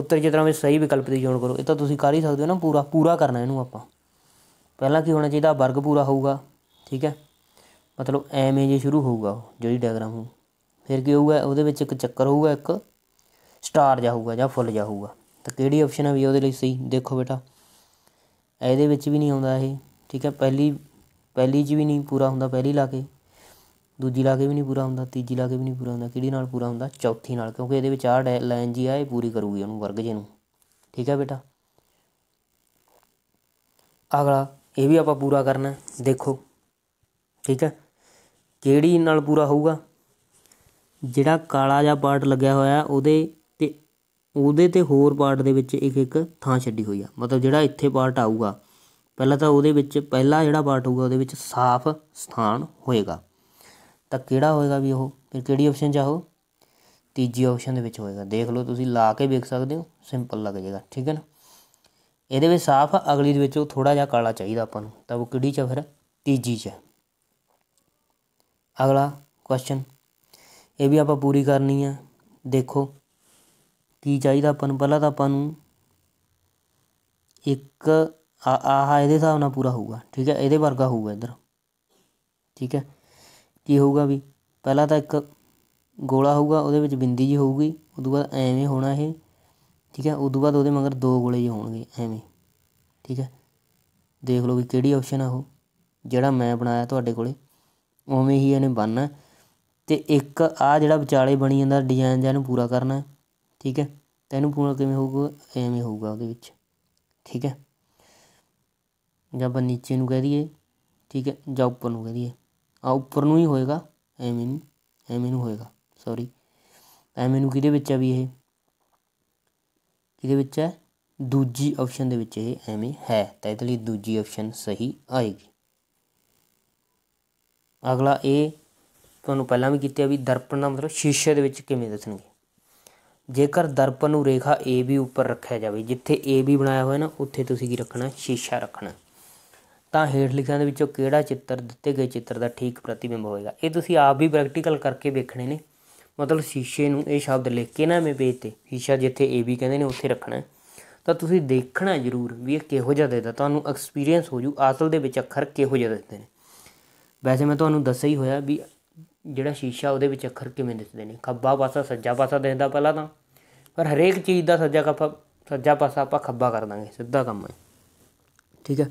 ਉੱਤਰ ਜਿਤਨਾ ਵਿੱਚ ਸਹੀ ਵਿਕਲਪ ਦੀ ਚੋਣ ਕਰੋ ਇਹ ਤਾਂ ਤੁਸੀਂ ਕਰ ਹੀ ਸਕਦੇ ਹੋ ਨਾ ਪੂਰਾ ਪੂਰਾ ਕਰਨਾ ਇਹਨੂੰ ਆਪਾਂ ਪਹਿਲਾਂ ਕੀ ਹੋਣਾ ਚਾਹੀਦਾ ਵਰਗ ਪੂਰਾ ਹੋਊਗਾ ਠੀਕ ਹੈ ਮਤਲਬ ਐਵੇਂ ਜੇ ਸ਼ੁਰੂ ਹੋਊਗਾ ਉਹ ਜਿਹੜੀ ਡਾਇਗ੍ਰਾਮ ਹੋ ਫਿਰ ਕੀ ਹੋਊਗਾ ਉਹਦੇ ਵਿੱਚ ਇੱਕ ਚੱਕਰ ਹੋਊਗਾ ਇੱਕ ਸਟਾਰ ਜਾ ਹੋਊਗਾ ਜਾਂ ਫੁੱਲ ਜਾ ਹੋਊਗਾ ਤਾਂ ਕਿਹੜੀ ਆਪਸ਼ਨ ਆ ਵੀ ਉਹਦੇ ਲਈ ਸਹੀ ਦੇਖੋ ਬੇਟਾ ਇਹਦੇ ਵਿੱਚ ਵੀ ਨਹੀਂ ਆਉਂਦਾ ਇਹ ਠੀਕ ਹੈ ਪਹਿਲੀ ਪਹਿਲੀ 'ਚ ਵੀ ਨਹੀਂ ਪੂਰਾ ਹੁੰਦਾ ਪਹਿਲੀ ਲਾ ਕੇ ਦੂਜੀ ਲਾ ਕੇ ਵੀ ਨਹੀਂ ਪੂਰਾ ਹੁੰਦਾ ਤੀਜੀ ਲਾ ਕੇ ਵੀ ਨਹੀਂ ਪੂਰਾ ਹੁੰਦਾ ਕਿਹੜੀ ਨਾਲ ਪੂਰਾ ਹੁੰਦਾ ਚੌਥੀ ਨਾਲ ਕਿਉਂਕਿ ਇਹਦੇ ਵਿੱਚ ਆਹ ਲਾਈਨ ਜੀ ਆ ਇਹ ਪੂਰੀ ਕਰੂਗੀ ਉਹਨੂੰ ਵਰਗ ਜੇ ਨੂੰ ਠੀਕ ਹੈ ਬੇਟਾ ਅਗਲਾ ਇਹ ਵੀ ਆਪਾਂ ਪੂਰਾ ਕਰਨਾ ਦੇਖੋ ਠੀਕ ਹੈ ਕਿਹੜੀ ਨਾਲ ਪੂਰਾ ਹੋਊਗਾ ਜਿਹੜਾ ਕਾਲਾ ਜਿਹਾ ਪਾਰਟ ਲੱਗਿਆ ਹੋਇਆ ਉਹਦੇ ਤੇ ਉਹਦੇ ਤੇ ਹੋਰ ਪਾਰਟ ਦੇ ਵਿੱਚ ਇੱਕ ਇੱਕ ਥਾਂ ਛੱਡੀ ਹੋਈ ਆ ਮਤਲਬ ਜਿਹੜਾ ਇੱਥੇ ਪਾਰਟ ਆਊਗਾ ਪਹਿਲਾਂ ਤਾਂ ਉਹਦੇ ਵਿੱਚ ਪਹਿਲਾ ਜਿਹੜਾ ਪਾਰਟ ਹੋਊਗਾ ਉਹਦੇ ਵਿੱਚ ਸਾਫ਼ ਸਥਾਨ ਹੋਏਗਾ ਤਾਂ ਕਿਹੜਾ ਹੋਏਗਾ ਵੀ ਉਹ ਫਿਰ ਕਿਹੜੀ ਆਪਸ਼ਨ ਚਾਹੋ ਤੀਜੀ ਆਪਸ਼ਨ ਦੇ ਵਿੱਚ ਹੋਏਗਾ ਦੇਖ ਲਓ ਤੁਸੀਂ ਲਾ ਕੇ ਵੇਖ ਸਕਦੇ ਹੋ ਸਿੰਪਲ ਲੱਗ ਜਾਏਗਾ ਠੀਕ ਹੈ ਨਾ ਇਹਦੇ ਵਿੱਚ ਸਾਫ਼ ਅਗਲੀ ਦੇ ਵਿੱਚ ਉਹ ਥੋੜਾ ਜਿਹਾ ਕਾਲਾ ਚਾਹੀਦਾ ਆਪਾਂ ਨੂੰ ਤਾਂ ਉਹ ਕਿਹੜੀ ਚ ਫਿਰ ਤੀਜੀ ਚ ਅਗਲਾ ਕੁਐਸਚਨ ਇਹ ਵੀ ਆਪਾਂ ਪੂਰੀ ਕਰਨੀ ਆ ਦੇਖੋ ਕੀ ਚਾਹੀਦਾ ਆਪਾਂ ਨੂੰ ਪਹਿਲਾਂ ਤਾਂ ਆਪਾਂ ਨੂੰ ਇੱਕ ਆਹ ਇਹਦੇ ਹਿਸਾਬ ਨਾਲ ਪੂਰਾ ਹੋਊਗਾ ਠੀਕ ਹੈ ਇਹਦੇ ਵਰਗਾ ਹੋਊਗਾ ਇੱਧਰ ਠੀਕ ਹੈ ਕੀ ਹੋਊਗਾ ਵੀ ਪਹਿਲਾਂ ਤਾਂ ਇੱਕ ਗੋਲਾ ਹੋਊਗਾ ਉਹਦੇ ਵਿੱਚ ਬਿੰਦੀ ਜੀ ਹੋਊਗੀ ਉਦੋਂ ਬਾਅਦ ਐਵੇਂ ਹੋਣਾ ਇਹ ਠੀਕ ਹੈ ਉਦੋਂ ਬਾਅਦ ਉਹਦੇ ਮਗਰ ਦੋ ਗੋਲੇ ਜੀ ਹੋਣਗੇ ਐਵੇਂ ਠੀਕ ਹੈ ਦੇਖ ਲਓ ਵੀ ਕਿਹੜੀ ਆਪਸ਼ਨ ਆ ਉਹ ਜਿਹੜਾ ਮੈਂ ਬਣਾਇਆ ਤੁਹਾਡੇ ਕੋਲੇ ਉਵੇਂ ਹੀ ਇਹਨੇ ਬੰਨਣਾ ਤੇ ਇੱਕ ਆ ਜਿਹੜਾ ਵਿਚਾਲੇ ਬਣੀ ਜਾਂਦਾ ਡਿਜ਼ਾਈਨ ਜਿਹਾ ਇਹਨੂੰ ਪੂਰਾ ਕਰਨਾ ਠੀਕ ਹੈ ਤਾਂ ਇਹਨੂੰ ਪੂਰਾ ਕਿਵੇਂ ਹੋਊਗਾ ਐਵੇਂ ਹੋਊਗਾ ਉਹਦੇ ਵਿੱਚ ਠੀਕ ਹੈ ਜਾਂ ਆਪਾਂ ਨੀਚੇ ਨੂੰ ਕਹਿ ਦਈਏ ਠੀਕ ਹੈ ਜਾਂ ਉੱਪਰ ਨੂੰ ਕਹਿ ਦਈਏ ਆ ਉੱਪਰ ਨੂੰ ਹੀ ਹੋਏਗਾ ਐਵੇਂ ਨਹੀਂ ਐਵੇਂ ਨੂੰ ਹੋਏਗਾ ਸੌਰੀ ਐਵੇਂ ਨੂੰ ਕਿਹਦੇ ਵਿੱਚ ਆ ਵੀ ਇਹ ਇਹਦੇ ਵਿੱਚ ਹੈ ਦੂਜੀ ਆਪਸ਼ਨ ਦੇ ਵਿੱਚ ਇਹ ਐਵੇਂ ਹੈ ਤਾਂ ਇਹਦੇ ਲਈ ਦੂਜੀ ਆਪਸ਼ਨ ਸਹੀ ਆਏਗੀ ਅਗਲਾ ਇਹ ਤੁਹਾਨੂੰ ਪਹਿਲਾਂ ਵੀ ਕੀਤਾ ਵੀ ਦਰਪਣ ਦਾ ਮਤਲਬ ਸ਼ੀਸ਼ੇ ਦੇ ਵਿੱਚ ਕਿਵੇਂ ਦੱਸਣਗੇ ਜੇਕਰ ਦਰਪਣ ਨੂੰ ਰੇਖਾ AB ਉੱਪਰ ਰੱਖਿਆ ਜਾਵੇ ਜਿੱਥੇ AB ਬਣਾਇਆ ਹੋਇਆ ਨਾ ਉੱਥੇ ਤੁਸੀਂ ਕੀ ਰੱਖਣਾ ਸ਼ੀਸ਼ਾ ਰੱਖਣਾ ਤਾਂ ਹੇਠ ਲਿਖਿਆਂ ਦੇ ਵਿੱਚੋਂ ਕਿਹੜਾ ਚਿੱਤਰ ਦਿੱਤੇ ਗਏ ਚਿੱਤਰ ਦਾ ਠੀਕ ਪ੍ਰਤੀਬਿੰਬ ਹੋਏਗਾ ਇਹ ਤੁਸੀਂ ਆਪ ਵੀ ਪ੍ਰੈਕਟੀਕਲ ਕਰਕੇ ਵੇਖਣੇ ਨੇ ਮਤਲਬ ਸ਼ੀਸ਼ੇ ਨੂੰ ਇਹ ਸ਼ਬਦ ਲਿਖ ਕੇ ਨਾ ਮੇ ਪੇਜ ਤੇ ਸ਼ੀਸ਼ਾ ਜਿੱਥੇ AB ਕਹਿੰਦੇ ਨੇ ਉੱਥੇ ਰੱਖਣਾ ਤਾਂ ਤੁਸੀਂ ਦੇਖਣਾ ਜ਼ਰੂਰ ਵੀ ਇਹ ਕਿਹੋ ਜਿਹਾ ਦਿੱਤਾ ਤੁਹਾਨੂੰ ਐਕਸਪੀਰੀਅੰਸ ਹੋ ਜੂ ਅਸਲ ਦੇ ਵਿੱਚ ਅੱਖਰ ਕਿਹੋ ਜਿਹਾ ਦਿੰਦੇ ਨੇ ਵੈਸੇ ਮੈਂ ਤੁਹਾਨੂੰ ਦੱਸਿਆ ਹੀ ਹੋਇਆ ਵੀ ਜਿਹੜਾ ਸ਼ੀਸ਼ਾ ਉਹਦੇ ਵਿੱਚ ਅੱਖਰ ਕਿਵੇਂ ਦਿਖਦੇ ਨੇ ਖੱਬਾ ਪਾਸਾ ਸੱਜਾ ਪਾਸਾ ਦਿਖਦਾ ਪਹਿਲਾਂ ਤਾਂ ਪਰ ਹਰੇਕ ਚੀਜ਼ ਦਾ ਸੱਜਾ ਕੱਪਾ ਸੱਜਾ ਪਾਸਾ ਆਪਾਂ ਖੱਬਾ ਕਰ ਦਾਂਗੇ ਸਿੱਧਾ ਕੰਮ ਹੈ ਠੀਕ ਹੈ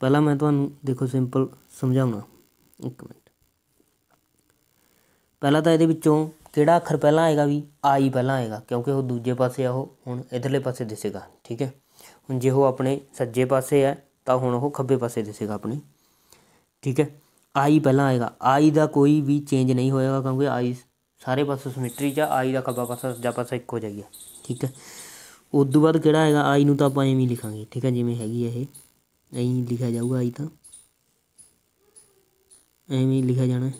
ਪਹਿਲਾਂ ਮੈਂ ਤੁਹਾਨੂੰ ਦੇਖੋ ਸਿੰਪਲ ਸਮਝਾਉਣਾ ਇੱਕ ਮਿੰਟ ਪਹਿਲਾਂ ਤਾਂ ਇਹਦੇ ਵਿੱਚੋਂ ਕਿਹੜਾ ਅੱਖਰ ਪਹਿਲਾਂ ਆਏਗਾ ਵੀ ਆਈ ਪਹਿਲਾਂ ਆਏਗਾ ਕਿਉਂਕਿ ਉਹ ਦੂਜੇ ਪਾਸੇ ਆ ਉਹ ਹੁਣ ਇਧਰਲੇ ਪਾਸੇ ਦਿਸੇਗਾ ਠੀਕ ਹੈ ਹੁਣ ਜੇ ਉਹ ਆਪਣੇ ਸੱਜੇ ਪਾਸੇ ਹੈ ਤਾਂ ਹੁਣ ਉਹ ਖੱਬੇ ਪਾਸੇ ਦਿਸੇਗਾ ਆਪਣੇ ਠੀਕ ਹੈ आई पहला आएगा आई का कोई भी चेंज नहीं होएगा क्योंकि आई सारे पास सिमिट्री जा आई का खब्बा पासा ਸੱਜਾ ਪਾਸਾ ਇੱਕ ਹੋ ਜਾਏਗਾ ਠੀਕ ਹੈ ਉਸ ਤੋਂ ਬਾਅਦ ਕਿਹੜਾ ਆਏਗਾ ਆਈ ਨੂੰ ਤਾਂ ਆਪਾਂ ਐਵੇਂ ਲਿਖਾਂਗੇ ਠੀਕ ਹੈ ਜਿਵੇਂ ਹੈਗੀ ਹੈ ਇਹ ਐਂ ਲਿਖਿਆ ਜਾਊਗਾ ਆਈ ਤਾਂ ਐਵੇਂ ਲਿਖਿਆ ਜਾਣਾ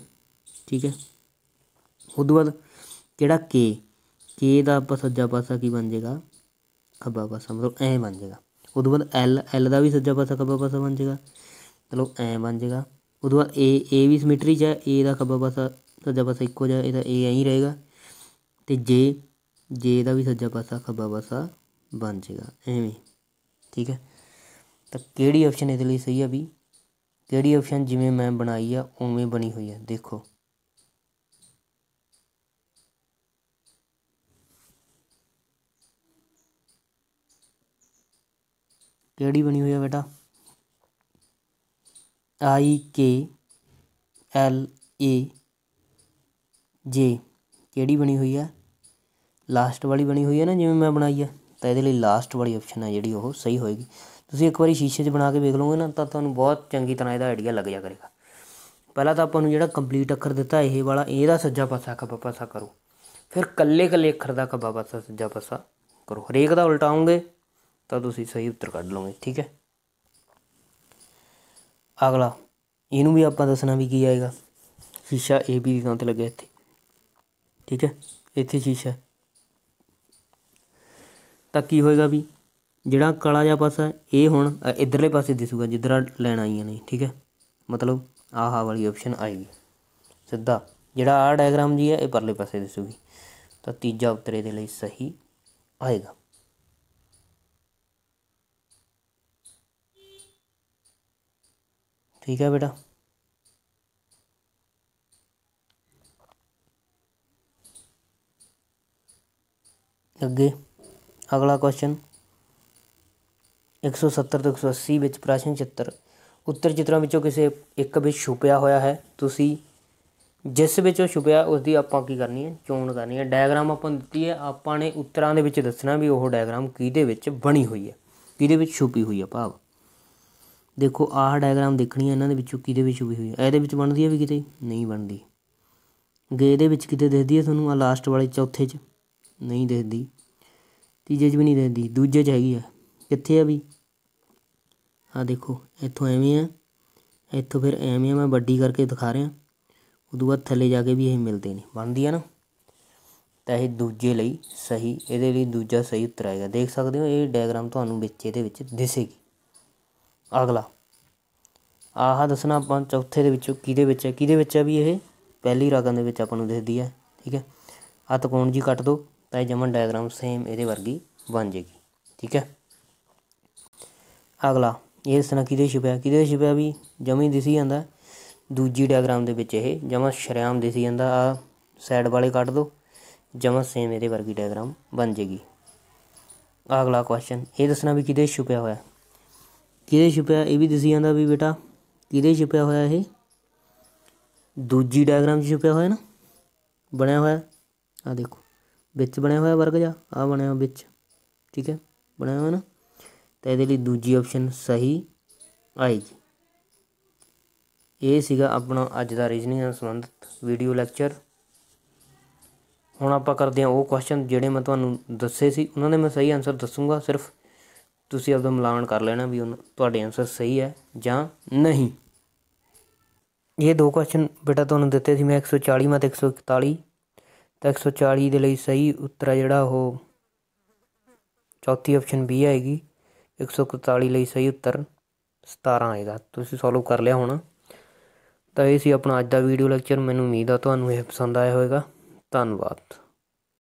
ਠੀਕ ਹੈ ਉਸ ਤੋਂ ਬਾਅਦ ਕਿਹੜਾ ਕੇ ਕੇ ਦਾ ਆਪਾਂ ਸੱਜਾ ਪਾਸਾ ਕੀ ਬਣ ਜਾਏਗਾ ਖੱਬਾ ਪਾਸਾ ਮਤਲਬ ਐ ਬਣ ਜਾਏਗਾ ਉਸ ਤੋਂ ਬਾਅਦ ਐਲ ਐਲ ਦਾ ਵੀ ਸੱਜਾ ਪਾਸਾ ਖੱਬਾ ਪਾਸਾ ਬਣ ਜਾਏਗਾ ਮਤਲਬ ਐ ਬਣ ਜਾਏਗਾ उदू बाद ए ए भी समिटरी है ए का खब्बा पासा सज्जा पासा एको जहा यह ए ही रहेगा तो जे जे का भी सज्जा पासा खब्बा पासा बन जाएगा एवं ठीक है तो कि ऑप्शन ये सही है भी कि ऑप्शन जिमें मैं बनाई है उमें बनी हुई है देखो कि बनी हुई है बेटा ਆਈ ਕੇ ਐਲ ਏ ਜੇ ਕਿਹੜੀ ਬਣੀ ਹੋਈ ਆ ਲਾਸਟ ਵਾਲੀ ਬਣੀ ਹੋਈ ਹੈ ਨਾ ਜਿਵੇਂ ਮੈਂ ਬਣਾਈ ਆ ਤਾਂ ਇਹਦੇ ਲਈ ਲਾਸਟ ਵਾਲੀ ਆਪਸ਼ਨ ਆ ਜਿਹੜੀ ਉਹ ਸਹੀ ਹੋਏਗੀ ਤੁਸੀਂ ਇੱਕ ਵਾਰੀ ਸ਼ੀਸ਼ੇ 'ਚ ਬਣਾ ਕੇ ਵੇਖ ਲਓਗੇ ਨਾ ਤਾਂ ਤੁਹਾਨੂੰ ਬਹੁਤ ਚੰਗੀ ਤਰ੍ਹਾਂ ਇਹਦਾ ਆਈਡੀਆ ਲੱਗ ਜਾ ਕਰੇਗਾ ਪਹਿਲਾਂ ਤਾਂ ਆਪਾਂ ਨੂੰ ਜਿਹੜਾ ਕੰਪਲੀਟ ਅੱਖਰ ਦਿੱਤਾ ਇਹ ਵਾਲਾ ਇਹਦਾ ਸੱਜਾ ਪਾਸਾ ਖੱਬਾ ਪਾਸਾ ਕਰੋ ਫਿਰ ਕੱਲੇ ਕੱਲੇ ਅੱਖਰ ਦਾ ਖੱਬਾ ਪਾਸਾ ਸੱਜਾ ਪਾਸਾ ਕਰੋ ਹਰੇਕ ਦਾ ਉਲਟਾਉਂਗੇ ਤਾਂ ਤੁਸੀਂ ਸਹੀ ਉੱਤਰ ਕੱਢ ਲਓਗੇ ਠੀਕ ਹੈ ਅਗਲਾ ਇਹਨੂੰ ਵੀ ਆਪਾਂ ਦੱਸਣਾ ਵੀ ਕੀ ਆਏਗਾ ਸ਼ੀਸ਼ਾ ਏ ਬੀ ਦੀ ਥਾਂ ਤੇ ਲੱਗਿਆ ਇੱਥੇ ਠੀਕ ਹੈ ਇੱਥੇ ਸ਼ੀਸ਼ਾ ਤਾਂ ਕੀ ਹੋਏਗਾ ਵੀ ਜਿਹੜਾ ਕਾਲਾ ਜਿਹਾ ਪਾਸਾ ਇਹ ਹੁਣ ਇਧਰਲੇ ਪਾਸੇ ਦਿਸੂਗਾ ਜਿੱਧਰ ਲੈਣ ਆਈਆਂ ਨੇ ਠੀਕ ਹੈ ਮਤਲਬ ਆਹ ਵਾਲੀ ਆਪਸ਼ਨ ਆਏਗੀ ਸਿੱਧਾ ਜਿਹੜਾ ਆ ਡਾਇਗਰਾਮ ਜੀ ਹੈ ਇਹ ਪਰਲੇ ਪਾਸੇ ਦਿਸੂਗੀ ਤਾਂ ਤੀਜਾ ਉੱਤਰ ਇਹਦੇ ਲਈ ਸਹੀ ਆਏਗਾ ਠੀਕ ਹੈ ਬੇਟਾ ਅੱਗੇ ਅਗਲਾ ਕੁਐਸਚਨ 170 ਤੋਂ 180 ਵਿੱਚ ਪ੍ਰਸ਼ਨ ਚਿੱਤਰ ਉੱਤਰ ਚਿੱਤਰਾਂ ਵਿੱਚੋਂ ਕਿਸੇ ਇੱਕ ਵਿੱਚ ਛੁਪਿਆ ਹੋਇਆ ਹੈ ਤੁਸੀਂ ਜਿਸ ਵਿੱਚੋਂ ਛੁਪਿਆ ਉਸ ਦੀ ਆਪਾਂ ਕੀ ਕਰਨੀ ਹੈ ਚੋਣ ਕਰਨੀ ਹੈ ਡਾਇਗਰਾਮ ਆਪਾਂ ਦਿੱਤੀ ਹੈ ਆਪਾਂ ਨੇ ਉੱਤਰਾਂ ਦੇ ਵਿੱਚ ਦੱਸਣਾ ਵੀ ਉਹ ਡਾਇਗਰਾਮ ਕਿਹਦੇ ਵਿੱਚ ਬਣੀ ਹੋਈ ਹੈ ਕਿਹਦੇ ਵਿੱਚ ਛੁਪੀ ਹੋਈ ਹੈ ਭਾਵ ਦੇਖੋ ਆਹ ਡਾਇਗਰਾਮ ਦੇਖਣੀ ਹੈ ਇਹਨਾਂ ਦੇ ਵਿੱਚੋਂ ਕਿਹਦੇ ਵਿੱਚ ਹੋਈ ਹੋਈ ਹੈ ਇਹਦੇ ਵਿੱਚ ਬਣਦੀ ਹੈ ਵੀ ਕਿਤੇ ਨਹੀਂ ਬਣਦੀ ਗੇ ਦੇ ਵਿੱਚ ਕਿਤੇ ਦਿਖਦੀ ਹੈ ਤੁਹਾਨੂੰ ਆ ਲਾਸਟ ਵਾਲੇ ਚੌਥੇ 'ਚ ਨਹੀਂ ਦਿਖਦੀ ਤੀਜੇ 'ਚ ਵੀ ਨਹੀਂ ਦਿਖਦੀ ਦੂਜੇ 'ਚ ਹੈਗੀ ਆ ਕਿੱਥੇ ਆ ਵੀ ਆ ਦੇਖੋ ਇੱਥੋਂ ਐਵੇਂ ਆ ਇੱਥੋਂ ਫਿਰ ਐਵੇਂ ਆ ਮੈਂ ਵੱਡੀ ਕਰਕੇ ਦਿਖਾ ਰਿਹਾ ਉਦੋਂ ਬਾਅਦ ਥੱਲੇ ਜਾ ਕੇ ਵੀ ਇਹ ਮਿਲਦੇ ਨੇ ਬਣਦੀ ਆ ਨਾ ਤਾਂ ਇਹ ਦੂਜੇ ਲਈ ਸਹੀ ਇਹਦੇ ਲਈ ਦੂਜਾ ਸਹੀ ਉੱਤਰ ਆਏਗਾ ਦੇਖ ਸਕਦੇ ਹੋ ਇਹ ਡਾਇਗਰਾਮ ਤੁਹਾਨੂੰ ਵਿੱਚ ਇਹਦੇ ਵਿੱਚ ਦਿਸੇਗੀ ਅਗਲਾ ਆਹ ਦੱਸਣਾ ਆਪਾਂ ਚੌਥੇ ਦੇ ਵਿੱਚੋਂ ਕਿਹਦੇ ਵਿੱਚ ਹੈ ਕਿਹਦੇ ਵਿੱਚ ਹੈ ਵੀ ਇਹ ਪਹਿਲੀ ਰਗਾਂ ਦੇ ਵਿੱਚ ਆਪਾਂ ਨੂੰ ਦਿਖਦੀ ਹੈ ਠੀਕ ਹੈ ਆ ਤਕੋਣ ਜੀ ਕੱਟ ਦੋ ਤਾਂ ਇਹ ਜਮਨ ਡਾਇਗਰਾਮ ਸੇਮ ਇਹਦੇ ਵਰਗੀ ਬਣ ਜੇਗੀ ਠੀਕ ਹੈ ਅਗਲਾ ਇਹ ਦੱਸਣਾ ਕਿਹਦੇ ਛੁਪਿਆ ਕਿਹਦੇ ਛੁਪਿਆ ਵੀ ਜਮੀ ਦਿਸੀ ਜਾਂਦਾ ਦੂਜੀ ਡਾਇਗਰਾਮ ਦੇ ਵਿੱਚ ਇਹ ਜਮਾ ਸ਼ਰਿਆਮ ਦਿਸੀ ਜਾਂਦਾ ਆ ਸਾਈਡ ਵਾਲੇ ਕੱਢ ਦੋ ਜਮਾ ਸੇਮ ਇਹਦੇ ਵਰਗੀ ਡਾਇਗਰਾਮ ਬਣ ਜੇਗੀ ਅਗਲਾ ਕੁਐਸਚਨ ਇਹ ਦੱਸਣਾ ਵੀ ਕਿਹਦੇ ਛੁਪਿਆ ਹੋਇਆ ਕਿਹਦੇ ਛਿਪਿਆ ਇਹ ਵੀ ਦਿਸ ਜਾਂਦਾ ਵੀ ਬੇਟਾ ਕਿਹਦੇ ਛਿਪਿਆ ਹੋਇਆ ਇਹ ਦੂਜੀ ਡਾਇਗਰਾਮ 'ਚ ਛਿਪਿਆ ਹੋਇਆ ਨਾ ਬਣਿਆ ਹੋਇਆ ਆ ਦੇਖੋ ਵਿੱਚ ਬਣਿਆ ਹੋਇਆ ਵਰਗ ਜਾ ਆ ਬਣਿਆ ਹੋਇਆ ਵਿੱਚ ਠੀਕ ਹੈ ਬਣਿਆ ਹੋਇਆ ਨਾ ਤਾਂ ਇਹਦੇ ਲਈ ਦੂਜੀ ਆਪਸ਼ਨ ਸਹੀ ਆਏਗੀ ਇਹ ਸੀਗਾ ਆਪਣਾ ਅੱਜ ਦਾ ਰੀਜਨਿੰਗ ਨਾਲ ਸੰਬੰਧਿਤ ਵੀਡੀਓ ਲੈਕਚਰ ਹੁਣ ਆਪਾਂ ਕਰਦੇ ਹਾਂ ਉਹ ਕੁਐਸਚਨ ਜਿਹੜੇ ਮੈਂ ਤੁਹਾਨੂੰ ਦੱਸੇ ਸੀ ਉਹਨਾਂ ਦੇ ਮੈਂ ਸਹੀ ਆਨਸਰ ਦੱਸੂਗਾ ਸਿਰਫ ਤੁਸੀਂ ਆਪਦਾ ਮਿਲਾਨ ਕਰ ਲੈਣਾ ਵੀ ਉਹਨਾਂ ਤੁਹਾਡੇ ਆਨਸਰ ਸਹੀ ਹੈ ਜਾਂ ਨਹੀਂ ਇਹ ਦੋ ਕੁਐਸਚਨ ਬੇਟਾ ਤੁਹਾਨੂੰ ਦਿੱਤੇ ਸੀ ਮੈਂ 140 ਤੇ 141 ਤੇ 140 ਦੇ ਲਈ ਸਹੀ ਉੱਤਰ ਹੈ ਜਿਹੜਾ ਉਹ ਚੌਥੀ ਆਪਸ਼ਨ ਬੀ ਆਏਗੀ 141 ਲਈ ਸਹੀ ਉੱਤਰ 17 ਆਏਗਾ ਤੁਸੀਂ ਸੋਲਵ ਕਰ ਲਿਆ ਹੋਣਾ ਤਾਂ ਇਹ ਸੀ ਆਪਣਾ ਅੱਜ ਦਾ ਵੀਡੀਓ ਲੈਕਚਰ ਮੈਨੂੰ ਉਮੀਦ ਆ ਤੁਹਾਨੂੰ ਇਹ ਪਸੰਦ ਆਇਆ ਹੋਵੇਗਾ ਧੰਨਵਾਦ